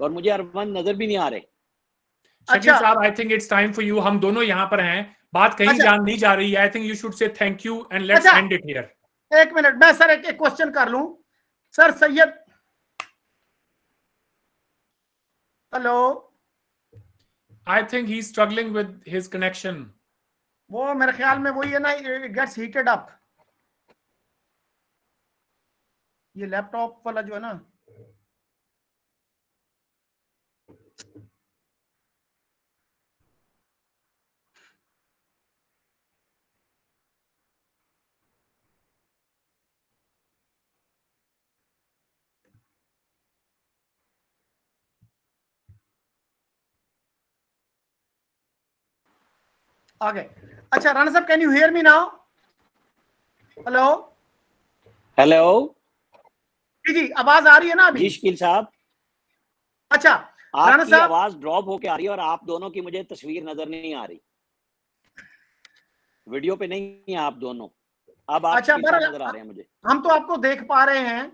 और मुझे अरमान नजर भी नहीं आ रहे अच्छा साहब I think it's time for you हम दोनों यहाँ पर हैं बात कहीं अच्छा, जान नहीं जा रही है I think you should say thank you and let's end it here एक मिनट मैं सर एक एक क्वेश्चन कर लूं sir Syed hello I think he struggling with his connection वो मेरे ख्याल में वही है ना इट गेट्स हीटेड अप ये लैपटॉप वाला जो है ना Okay. अच्छा राणा साहब can you hear me now hello hello जी जी आवाज आ रही है ना अभी शकील साहब अच्छा राणा साहब आवाज ड्रॉप होके आ रही है और आप दोनों की मुझे तस्वीर नजर नहीं आ रही वीडियो पे नहीं है आप दोनों अब आप अच्छा नजर आ रहे हैं मुझे हम तो आपको देख पा रहे हैं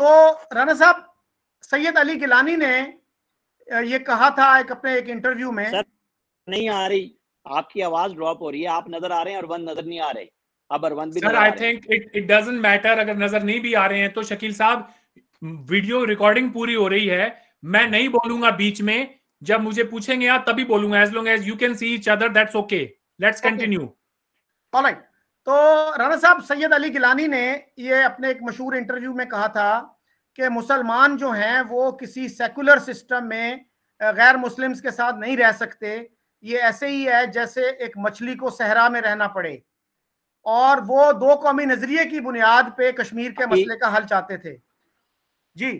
तो राणा साहब सैयद अली गिलानी ने ये कहा था एक अपने एक इंटरव्यू में सर, नहीं आ रही आपकी आवाज ड्रॉप हो रही है आप नजर आ रहे हैं अरवंद नजर नहीं आ रहे अब अरवंद भी sir I think it it doesn't matter अगर नजर नहीं भी आ रहे हैं तो शकील साहब वीडियो रिकॉर्डिंग पूरी हो रही है मैं नहीं बोलूंगा बीच में जब मुझे पूछेंगे आप हाँ, तभी बोलूंगा as long as you can see each other that's okay let's continue alright तो राणा साहब सैयद अली गिलानी ने ये अपने एक मशहूर इंटरव्यू में कहा था कि मुसलमान जो हैं वो किसी सेकुलर सिस्टम में गैर मुस्लिम्स के साथ नहीं रह सकते ये ऐसे ही है जैसे एक मछली को सहरा में रहना पड़े और वो दो कौमी नजरिए की बुनियाद पे कश्मीर के मसले का हल चाहते थे जी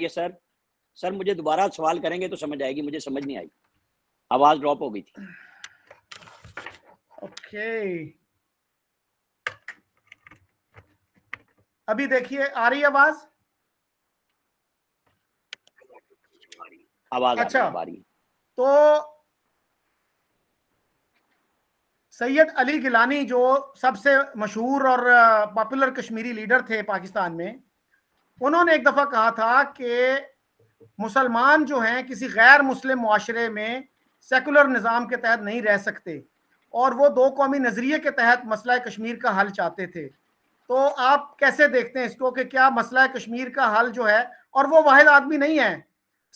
ये सर सर मुझे दोबारा सवाल करेंगे तो समझ आएगी मुझे समझ नहीं आई आवाज ड्रॉप हो गई थी ओके अभी देखिए आ रही आवाज आवाज अच्छा आ रही तो सैयद अली गिलानी जो सबसे मशहूर और पॉपुलर कश्मीरी लीडर थे पाकिस्तान में उन्होंने एक दफ़ा कहा था कि मुसलमान जो हैं किसी गैर मुस्लिम माशरे में सेकुलर निज़ाम के तहत नहीं रह सकते और वो दो कौमी नज़रिए के तहत मसला कश्मीर का हल चाहते थे तो आप कैसे देखते हैं इसको कि क्या मसला कश्मीर का हल जो है और वो वाहिद आदमी नहीं है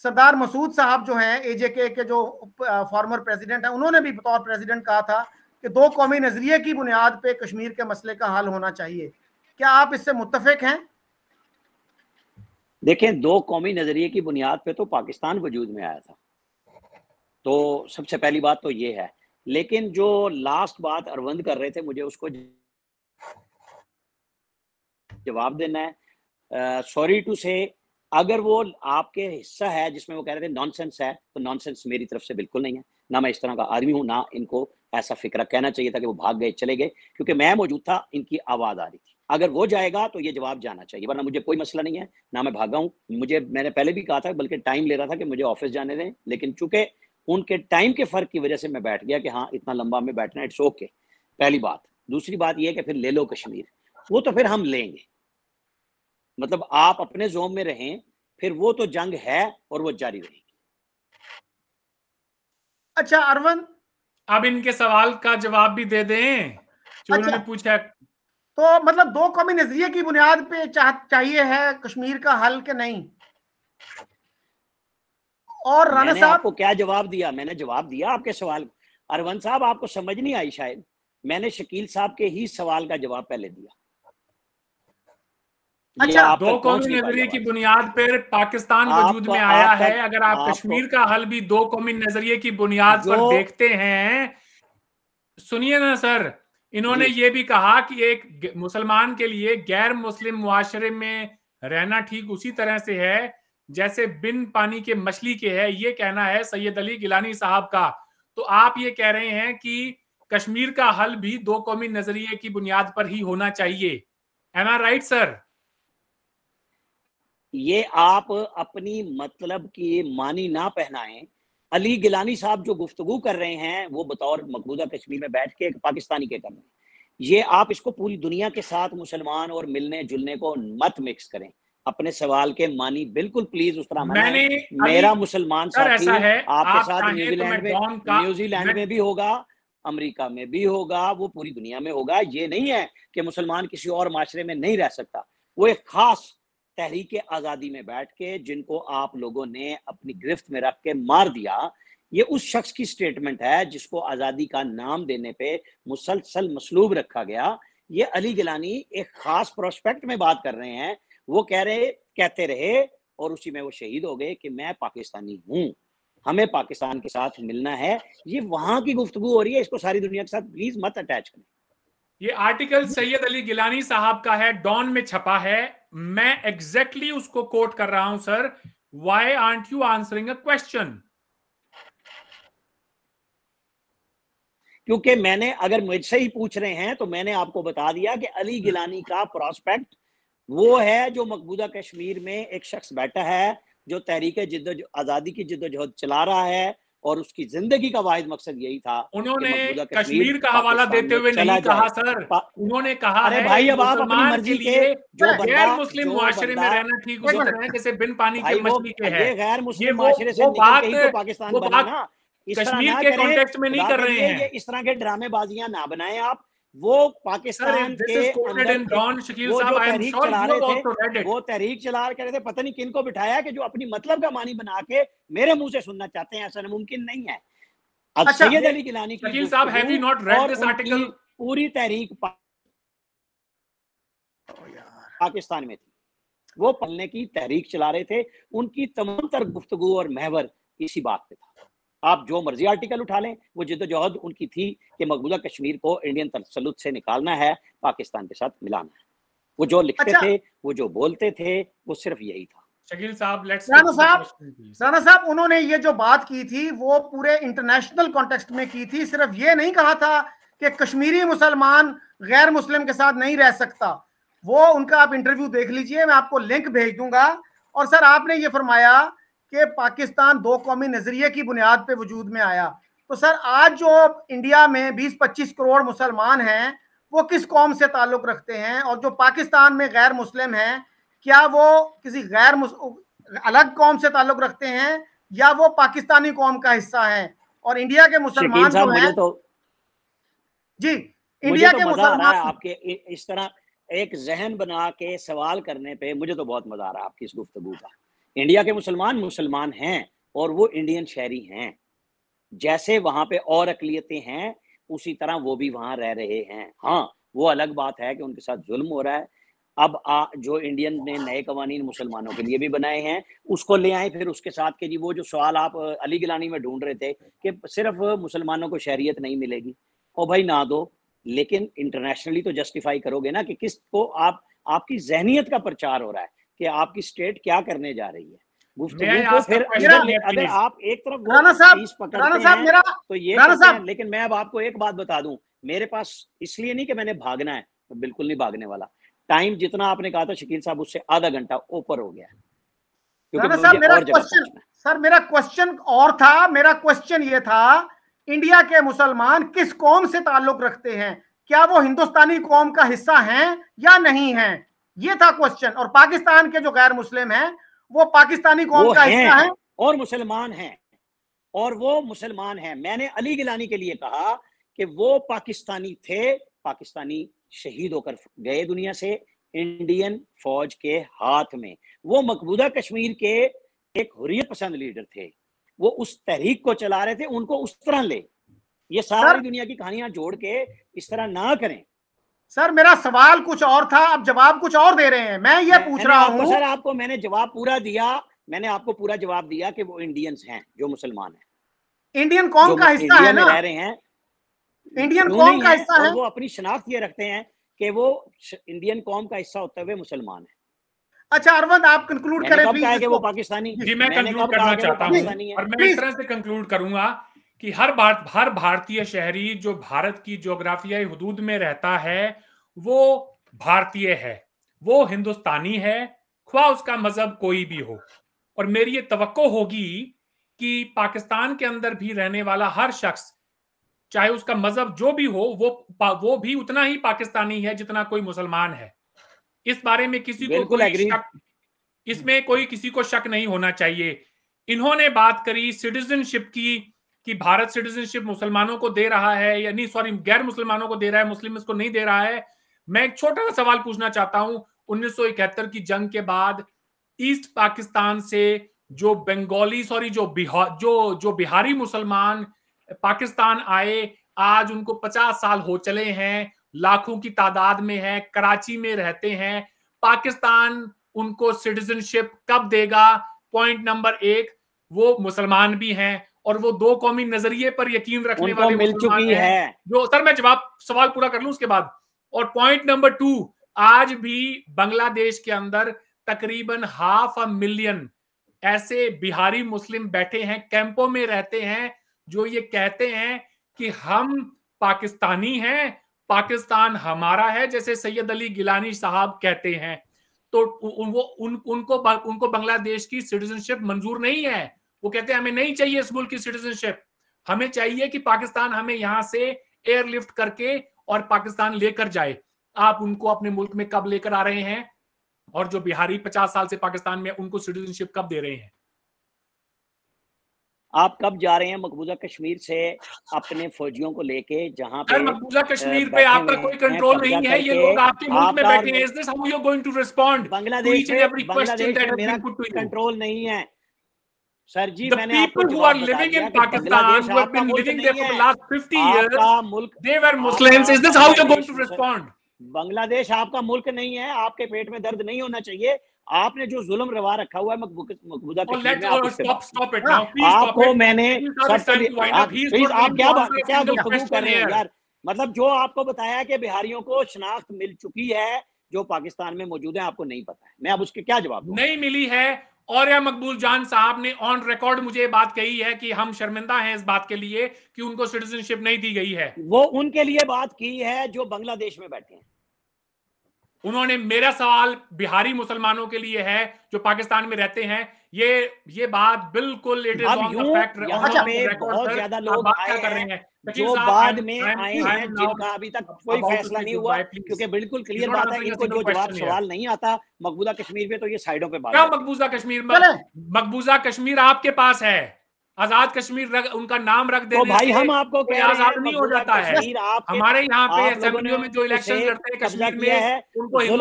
सरदार मसूद साहब जो हैं ए के जो फॉर्मर प्रेसिडेंट हैं उन्होंने भी बतौर प्रेसिडेंट कहा था कि दो कौमी नज़रिए की बुनियाद पर कश्मीर के मसले का हल होना चाहिए क्या आप इससे मुतफिक हैं देखें दो कौमी नज़रिए की बुनियाद पर तो पाकिस्तान वजूद में आया था तो सबसे पहली बात तो ये है लेकिन जो लास्ट बात अरविंद कर रहे थे मुझे उसको जवाब देना है सॉरी टू से अगर वो आपके हिस्सा है जिसमें वो कह रहे थे नॉनसेंस है तो नॉनसेंस मेरी तरफ से बिल्कुल नहीं है ना मैं इस तरह का आदमी हूँ ना इनको ऐसा फिक्र कहना चाहिए था कि वो भाग गए चले गए क्योंकि मैं मौजूद था इनकी आवाज़ आ रही थी अगर वो जाएगा तो ये जवाब जाना चाहिए वरना मुझे कोई मसला नहीं है ना मैं भागा हूँ मुझे मैंने पहले भी कहा था बल्कि टाइम ले रहा था कि मुझे ऑफिस जाने दें लेकिन चूंकि उनके टाइम के फ़र्क की वजह से मैं बैठ गया कि हाँ इतना लंबा में बैठना इट्स ओके पहली बात दूसरी बात यह कि फिर ले लो कश्मीर वो तो फिर हम लेंगे मतलब आप अपने जोम में रहें फिर वो तो जंग है और वो जारी रहेगी अच्छा अरवन अब इनके सवाल का जवाब भी दे दें जो अच्छा, उन्होंने पूछा तो मतलब दो कौमी नजरिए की बुनियाद पे चाह, चाहिए है कश्मीर का हल के नहीं और राणा साहब आपको क्या जवाब दिया मैंने जवाब दिया आपके सवाल अरवंत साहब आपको समझ नहीं आई शायद मैंने शकील साहब के ही सवाल का जवाब पहले दिया अच्छा दो तो कौमी नजरिए की बुनियाद पर पाकिस्तान वजूद में तो आया तो है अगर आप, आप कश्मीर का हल भी दो कौमी नजरिए की बुनियाद पर देखते हैं सुनिए ना सर इन्होंने ये भी कहा कि एक मुसलमान के लिए गैर मुस्लिम मुआशरे में रहना ठीक उसी तरह से है जैसे बिन पानी के मछली के है ये कहना है सैयद अली गिलानी साहब का तो आप ये कह रहे हैं कि कश्मीर का हल भी दो कौमी नजरिए की बुनियाद पर ही होना चाहिए एम आर राइट सर ये आप अपनी मतलब की मानी ना पहनाएं अली गिलानी साहब जो गुफ्तगु कर रहे हैं वो बतौर मकबूजा कश्मीर में बैठ के पाकिस्तानी के कर रहे हैं ये आप इसको पूरी दुनिया के साथ मुसलमान और मिलने जुलने को मत मिक्स करें अपने सवाल के मानी बिल्कुल प्लीज उस तरह मैंने मेरा मुसलमान साथी है आपके साथ तो न्यूजीलैंड में न्यूजीलैंड में भी होगा अमेरिका में भी होगा वो पूरी दुनिया में होगा ये नहीं है कि मुसलमान किसी और माशरे में नहीं रह सकता वो एक खास तहरीक आज़ादी में बैठ के जिनको आप लोगों ने अपनी गिरफ्त में रख के मार दिया ये उस शख्स की स्टेटमेंट है जिसको आज़ादी का नाम देने पे मुसलसल मसलूब रखा गया ये अली गिलानी एक खास प्रोस्पेक्ट में बात कर रहे हैं वो कह रहे कहते रहे और उसी में वो शहीद हो गए कि मैं पाकिस्तानी हूँ हमें पाकिस्तान के साथ मिलना है ये वहां की गुफ्तु हो रही है इसको सारी दुनिया के साथ प्लीज मत अटैच करें ये आर्टिकल सैयद अली गिलानी साहब का है डॉन में छपा है मैं एग्जैक्टली exactly उसको कोट कर रहा हूं sir why aren't you answering a question क्योंकि मैंने अगर मुझसे ही पूछ रहे हैं तो मैंने आपको बता दिया कि अली हम्म। गिलानी का प्रोस्पेक्ट वो है जो मकबूजा कश्मीर में एक शख्स बैठा है जो तहरीक जिद्द आज़ादी की जिद्दोजहद चला रहा है और उसकी जिंदगी का वाहिद मकसद यही था उन्होंने कश्मीर का हवाला देते हुए नहीं कहा सर उन्होंने कहा अरे भाई अब आप अपनी मर्जी के जो गैर मुस्लिम मुआशरे में रहना ठीक उसी तरह जैसे बिन पानी के मछली के है ये गैर मुस्लिम मुआशरे से तो पाकिस्तान बना कश्मीर के कॉन्टेक्स्ट में नहीं कर रहे हैं इस तरह के ड्रामेबाजियां ना बनाएं आप वो पाकिस्तान के वो जो तहरीक चला रहे थे वो तहरीक चला रहे थे पता नहीं किन को बिठाया कि जो अपनी मतलब का मानी बना के मेरे मुंह से सुनना चाहते हैं ऐसा मुमकिन नहीं है अब अच्छा, अली गिलानी की साहब have you not read this article पूरी तहरीक पाकिस्तान में थी वो पलने की तहरीक चला रहे थे उनकी तमाम तर गुफ्तगु और महवर इसी बात पे था आप जो मर्जी आर्टिकल उठा लें वो जिदोजहद उनकी थी कि मकबूजा कश्मीर को इंडियन तसलुत से निकालना है पाकिस्तान के साथ मिलाना है वो जो लिखते अच्छा। थे वो जो बोलते थे वो सिर्फ यही था शकील साहब लेट्स राना साहब राना साहब उन्होंने ये जो बात की थी वो पूरे इंटरनेशनल कॉन्टेक्स्ट में की थी सिर्फ ये नहीं कहा था कि कश्मीरी मुसलमान गैर मुस्लिम के साथ नहीं रह सकता वो उनका आप इंटरव्यू देख लीजिए मैं आपको लिंक भेज दूंगा और सर आपने ये फरमाया कि पाकिस्तान दो कौमी नज़रिए की बुनियाद पर वजूद में आया तो सर आज जो इंडिया में 20-25 करोड़ मुसलमान हैं वो किस कौम से ताल्लुक़ रखते हैं और जो पाकिस्तान में गैर मुस्लिम हैं क्या वो किसी गैर अलग कौम से ताल्लुक़ रखते हैं या वो पाकिस्तानी कौम का हिस्सा है और इंडिया के मुसलमान जो हैं तो, जी तो इंडिया तो के मुसलमान आपके इस तरह एक जहन बना के सवाल करने पे मुझे तो बहुत मजा आ रहा है आपकी इस गुफ्तु का इंडिया के मुसलमान मुसलमान हैं और वो इंडियन शहरी हैं जैसे वहां पे और अकलीतें हैं उसी तरह वो भी वहां रह रहे हैं हाँ वो अलग बात है कि उनके साथ जुल्म हो रहा है अब आ, जो इंडियन ने नए कवानीन मुसलमानों के लिए भी बनाए हैं उसको ले आए फिर उसके साथ के जी वो जो सवाल आप अली गिलानी में ढूंढ रहे थे कि सिर्फ मुसलमानों को शहरीत नहीं मिलेगी ओ भाई ना दो लेकिन इंटरनेशनली तो जस्टिफाई करोगे ना कि को आप आपकी जहनीत का प्रचार हो रहा है कि आपकी स्टेट क्या करने जा रही है तो लेकिन मैं अब आपको एक बात बता दूं मेरे पास इसलिए नहीं कि मैंने भागना है मैं बिल्कुल नहीं भागने वाला टाइम जितना आपने कहा था शकील साहब उससे आधा घंटा ऊपर हो गया सर मेरा क्वेश्चन और था मेरा क्वेश्चन ये था इंडिया के मुसलमान किस कौम से ताल्लुक रखते हैं क्या वो हिंदुस्तानी कौम का हिस्सा हैं या नहीं हैं ये था क्वेश्चन और पाकिस्तान के जो गैर मुस्लिम हैं वो पाकिस्तानी कौम का हिस्सा है और मुसलमान हैं और वो मुसलमान हैं मैंने अली गिलानी के लिए कहा कि वो पाकिस्तानी थे पाकिस्तानी शहीद होकर गए दुनिया से इंडियन फौज के हाथ में वो मकबूदा कश्मीर के एक हुरियत पसंद लीडर थे वो उस तहरीक को चला रहे थे उनको उस तरह ले ये सारी दुनिया की कहानियां जोड़ के इस तरह ना करें सर मेरा सवाल कुछ और था आप जवाब कुछ और दे रहे हैं मैं ये पूछ रहा हूँ सर आपको मैंने जवाब पूरा दिया मैंने आपको पूरा जवाब दिया कि वो इंडियंस हैं जो मुसलमान हैं इंडियन कौन का हिस्सा है ना रह रहे हैं इंडियन कौन का हिस्सा है वो अपनी शनाख्त ये रखते हैं कि वो इंडियन कौम का हिस्सा होते हुए मुसलमान है अच्छा अरविंद आप कंक्लूड करें कि वो पाकिस्तानी जी मैं कंक्लूड करना चाहता हूं और मैं इस तरह से कंक्लूड करूंगा कि हर भारत हर भारतीय शहरी जो भारत की जोग्राफियाई हदूद में रहता है वो भारतीय है वो हिंदुस्तानी है ख्वा उसका मजहब कोई भी हो और मेरी ये तो होगी कि पाकिस्तान के अंदर भी रहने वाला हर शख्स चाहे उसका मजहब जो भी हो वो वो भी उतना ही पाकिस्तानी है जितना कोई मुसलमान है इस बारे में किसी को कोई शक इसमें कोई किसी को शक नहीं होना चाहिए इन्होंने बात करी सिटीजनशिप की कि भारत सिटीजनशिप मुसलमानों को दे रहा है या नहीं सॉरी गैर मुसलमानों को दे रहा है मुस्लिम इसको नहीं दे रहा है मैं एक छोटा सा सवाल पूछना चाहता हूं उन्नीस की जंग के बाद ईस्ट पाकिस्तान से जो बंगाली सॉरी जो बिहार जो जो बिहारी मुसलमान पाकिस्तान आए आज उनको पचास साल हो चले हैं लाखों की तादाद में है कराची में रहते हैं पाकिस्तान उनको सिटीजनशिप कब देगा पॉइंट नंबर एक वो मुसलमान भी हैं और वो दो कौमी नजरिए पर यकीन रखने वाले मिल चुकी है।, जो सर मैं जवाब सवाल पूरा कर लू उसके बाद और पॉइंट नंबर टू आज भी बांग्लादेश के अंदर तकरीबन हाफ अ मिलियन ऐसे बिहारी मुस्लिम बैठे हैं कैंपों में रहते हैं जो ये कहते हैं कि हम पाकिस्तानी हैं पाकिस्तान हमारा है जैसे सैयद अली गिलानी साहब कहते हैं तो वो उन, उनको उनको बांग्लादेश की सिटीजनशिप मंजूर नहीं है वो कहते हैं हमें नहीं चाहिए इस मुल्क की सिटीजनशिप हमें चाहिए कि पाकिस्तान हमें यहां से एयरलिफ्ट करके और पाकिस्तान लेकर जाए आप उनको अपने मुल्क में कब लेकर आ रहे हैं और जो बिहारी पचास साल से पाकिस्तान में उनको सिटीजनशिप कब दे रहे हैं आप कब जा रहे हैं मकबूजा कश्मीर से अपने फौजियों को लेके जहां पे मकबूजा कश्मीर पे आपका कोई कंट्रोल नहीं है ये लोग आपके मुल्क में बैठे हैं this how you going to respond Bangladesh control नहीं है सर जी the मैंने people who are living in Pakistan who have been living there for the last 50 years they were Muslims is this how you're going to respond Bangladesh आपका मुल्क नहीं है आपके पेट में दर्द नहीं होना चाहिए आपने जो जुल्म रवा रखा हुआ है मकबूदा oh, uh, हाँ, आपको मैंने हाँ, आप क्या क्या गुफ्तगू कर रहे हैं यार मतलब जो आपको बताया कि बिहारियों को शनाख्त मिल चुकी है जो पाकिस्तान में मौजूद है आपको नहीं पता है मैं अब उसके क्या जवाब नहीं मिली है और या मकबूल जान साहब ने ऑन रिकॉर्ड मुझे बात कही है कि हम शर्मिंदा हैं इस बात के लिए कि उनको सिटीजनशिप नहीं दी गई है वो उनके लिए बात की है जो बांग्लादेश में बैठे हैं उन्होंने मेरा सवाल बिहारी मुसलमानों के लिए है जो पाकिस्तान में रहते हैं ये ये बात बिल्कुल it is on the fact बहुत ज्यादा लोग आए कर रहे हैं जो बाद में आए हैं जिनका अभी तक कोई फैसला नहीं हुआ क्योंकि बिल्कुल क्लियर बात है इनको जो जवाब सवाल नहीं आता मकबूजा कश्मीर में तो ये साइडों पे बात क्या मकबूजा कश्मीर में मकबूजा कश्मीर आपके पास है आजाद कश्मीर रग, उनका नाम रख तो देने तो भाई हम आपको आजाद नहीं हो जाता है हमारे यहाँ पे असेंबलियों में जो इलेक्शन लड़ते हैं कश्मीर में उनको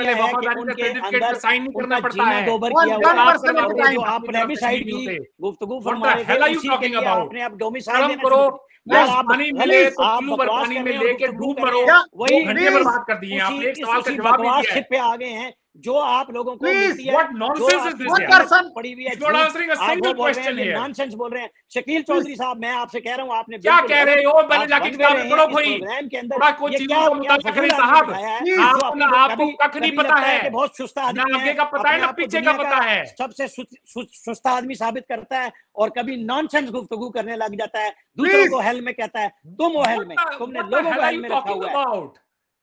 पहले वफादारी का साइन तो नहीं करना पड़ता है तो करो पानी मिले पानी में लेके डूब मरो वही घंटे पर बात कर दिए आप एक सवाल का जवाब हैं जो आप लोगों को शकील चौधरी साहब मैं आपसे कह रहा हूँ आपने क्या कह रहे हो बहुत सुस्ता आदमी का पता है पीछे का पता है सबसे सुस्ता आदमी साबित करता है और कभी नॉन सेंस गुफ्तु करने लग जाता है दूसरों को हेल में कहता है तुम हो हेल में तुमने लोगों को हेल में रखा हुआ है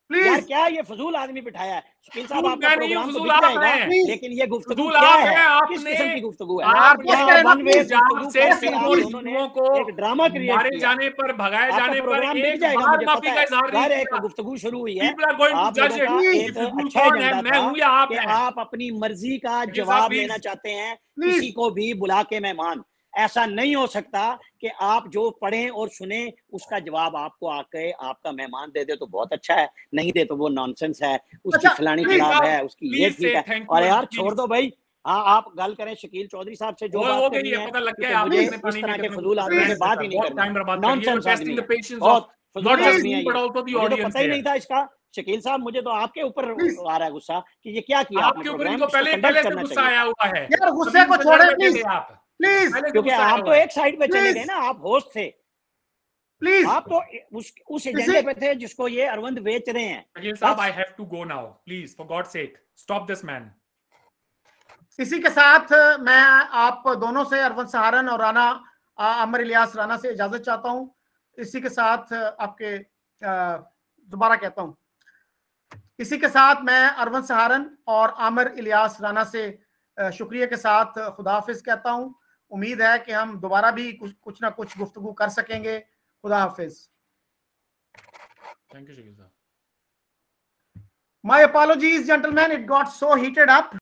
प्लीज क्या ये फजूल आदमी बिठाया है साहब आपका प्रोग्राम तो बिक लेकिन ये गुफ्तगू क्या है किस की है को एक ड्रामा क्रिएट जाने पर भगाए जाने पर एक शुरू हुई है अच्छा मैं या आप अपनी मर्जी का जवाब देना चाहते हैं किसी को भी बुला के मेहमान ऐसा नहीं हो सकता कि आप जो पढ़ें और सुने उसका जवाब आपको आके आपका मेहमान दे दे तो बहुत अच्छा है नहीं दे तो वो नॉनसेंस है उसकी अच्छा, फलानी किताब है उसकी ये ठीक है और यार छोड़ दो भाई हाँ आप गल करें शकील चौधरी साहब से जो बात करनी है पता लग गया आपने इस तरह के फजूल आदमी से बात ही नहीं करना नॉनसेंस आदमी बहुत फजूल आदमी है मुझे तो पता ही नहीं था इसका शकील साहब मुझे तो आपके ऊपर आ रहा है गुस्सा कि ये क्या किया आपके ऊपर इनको पहले पहले से गुस्सा आया हुआ है यार गुस्से को छोड़े प्लीज आप प्लीज क्योंकि आप तो एक साइड पे चले गए ना आप होस्ट थे प्लीज आप तो उस उस एजेंडे पे थे जिसको ये अरविंद बेच रहे हैं अखिल साहब I have to go now please for God sake stop this man इसी के साथ मैं आप दोनों से अरविंद सहारन और राणा अमर इलियास राणा से इजाजत चाहता हूं इसी के साथ आपके दोबारा कहता हूं इसी के साथ मैं अरविंद सहारन और आमिर इलियास राणा से शुक्रिया के साथ खुदाफिज कहता हूं उम्मीद है कि हम दोबारा भी कुछ कुछ ना कुछ गुफ्तगु कर सकेंगे खुदा हाफिज thank you My apologies, gentleman it got so heated up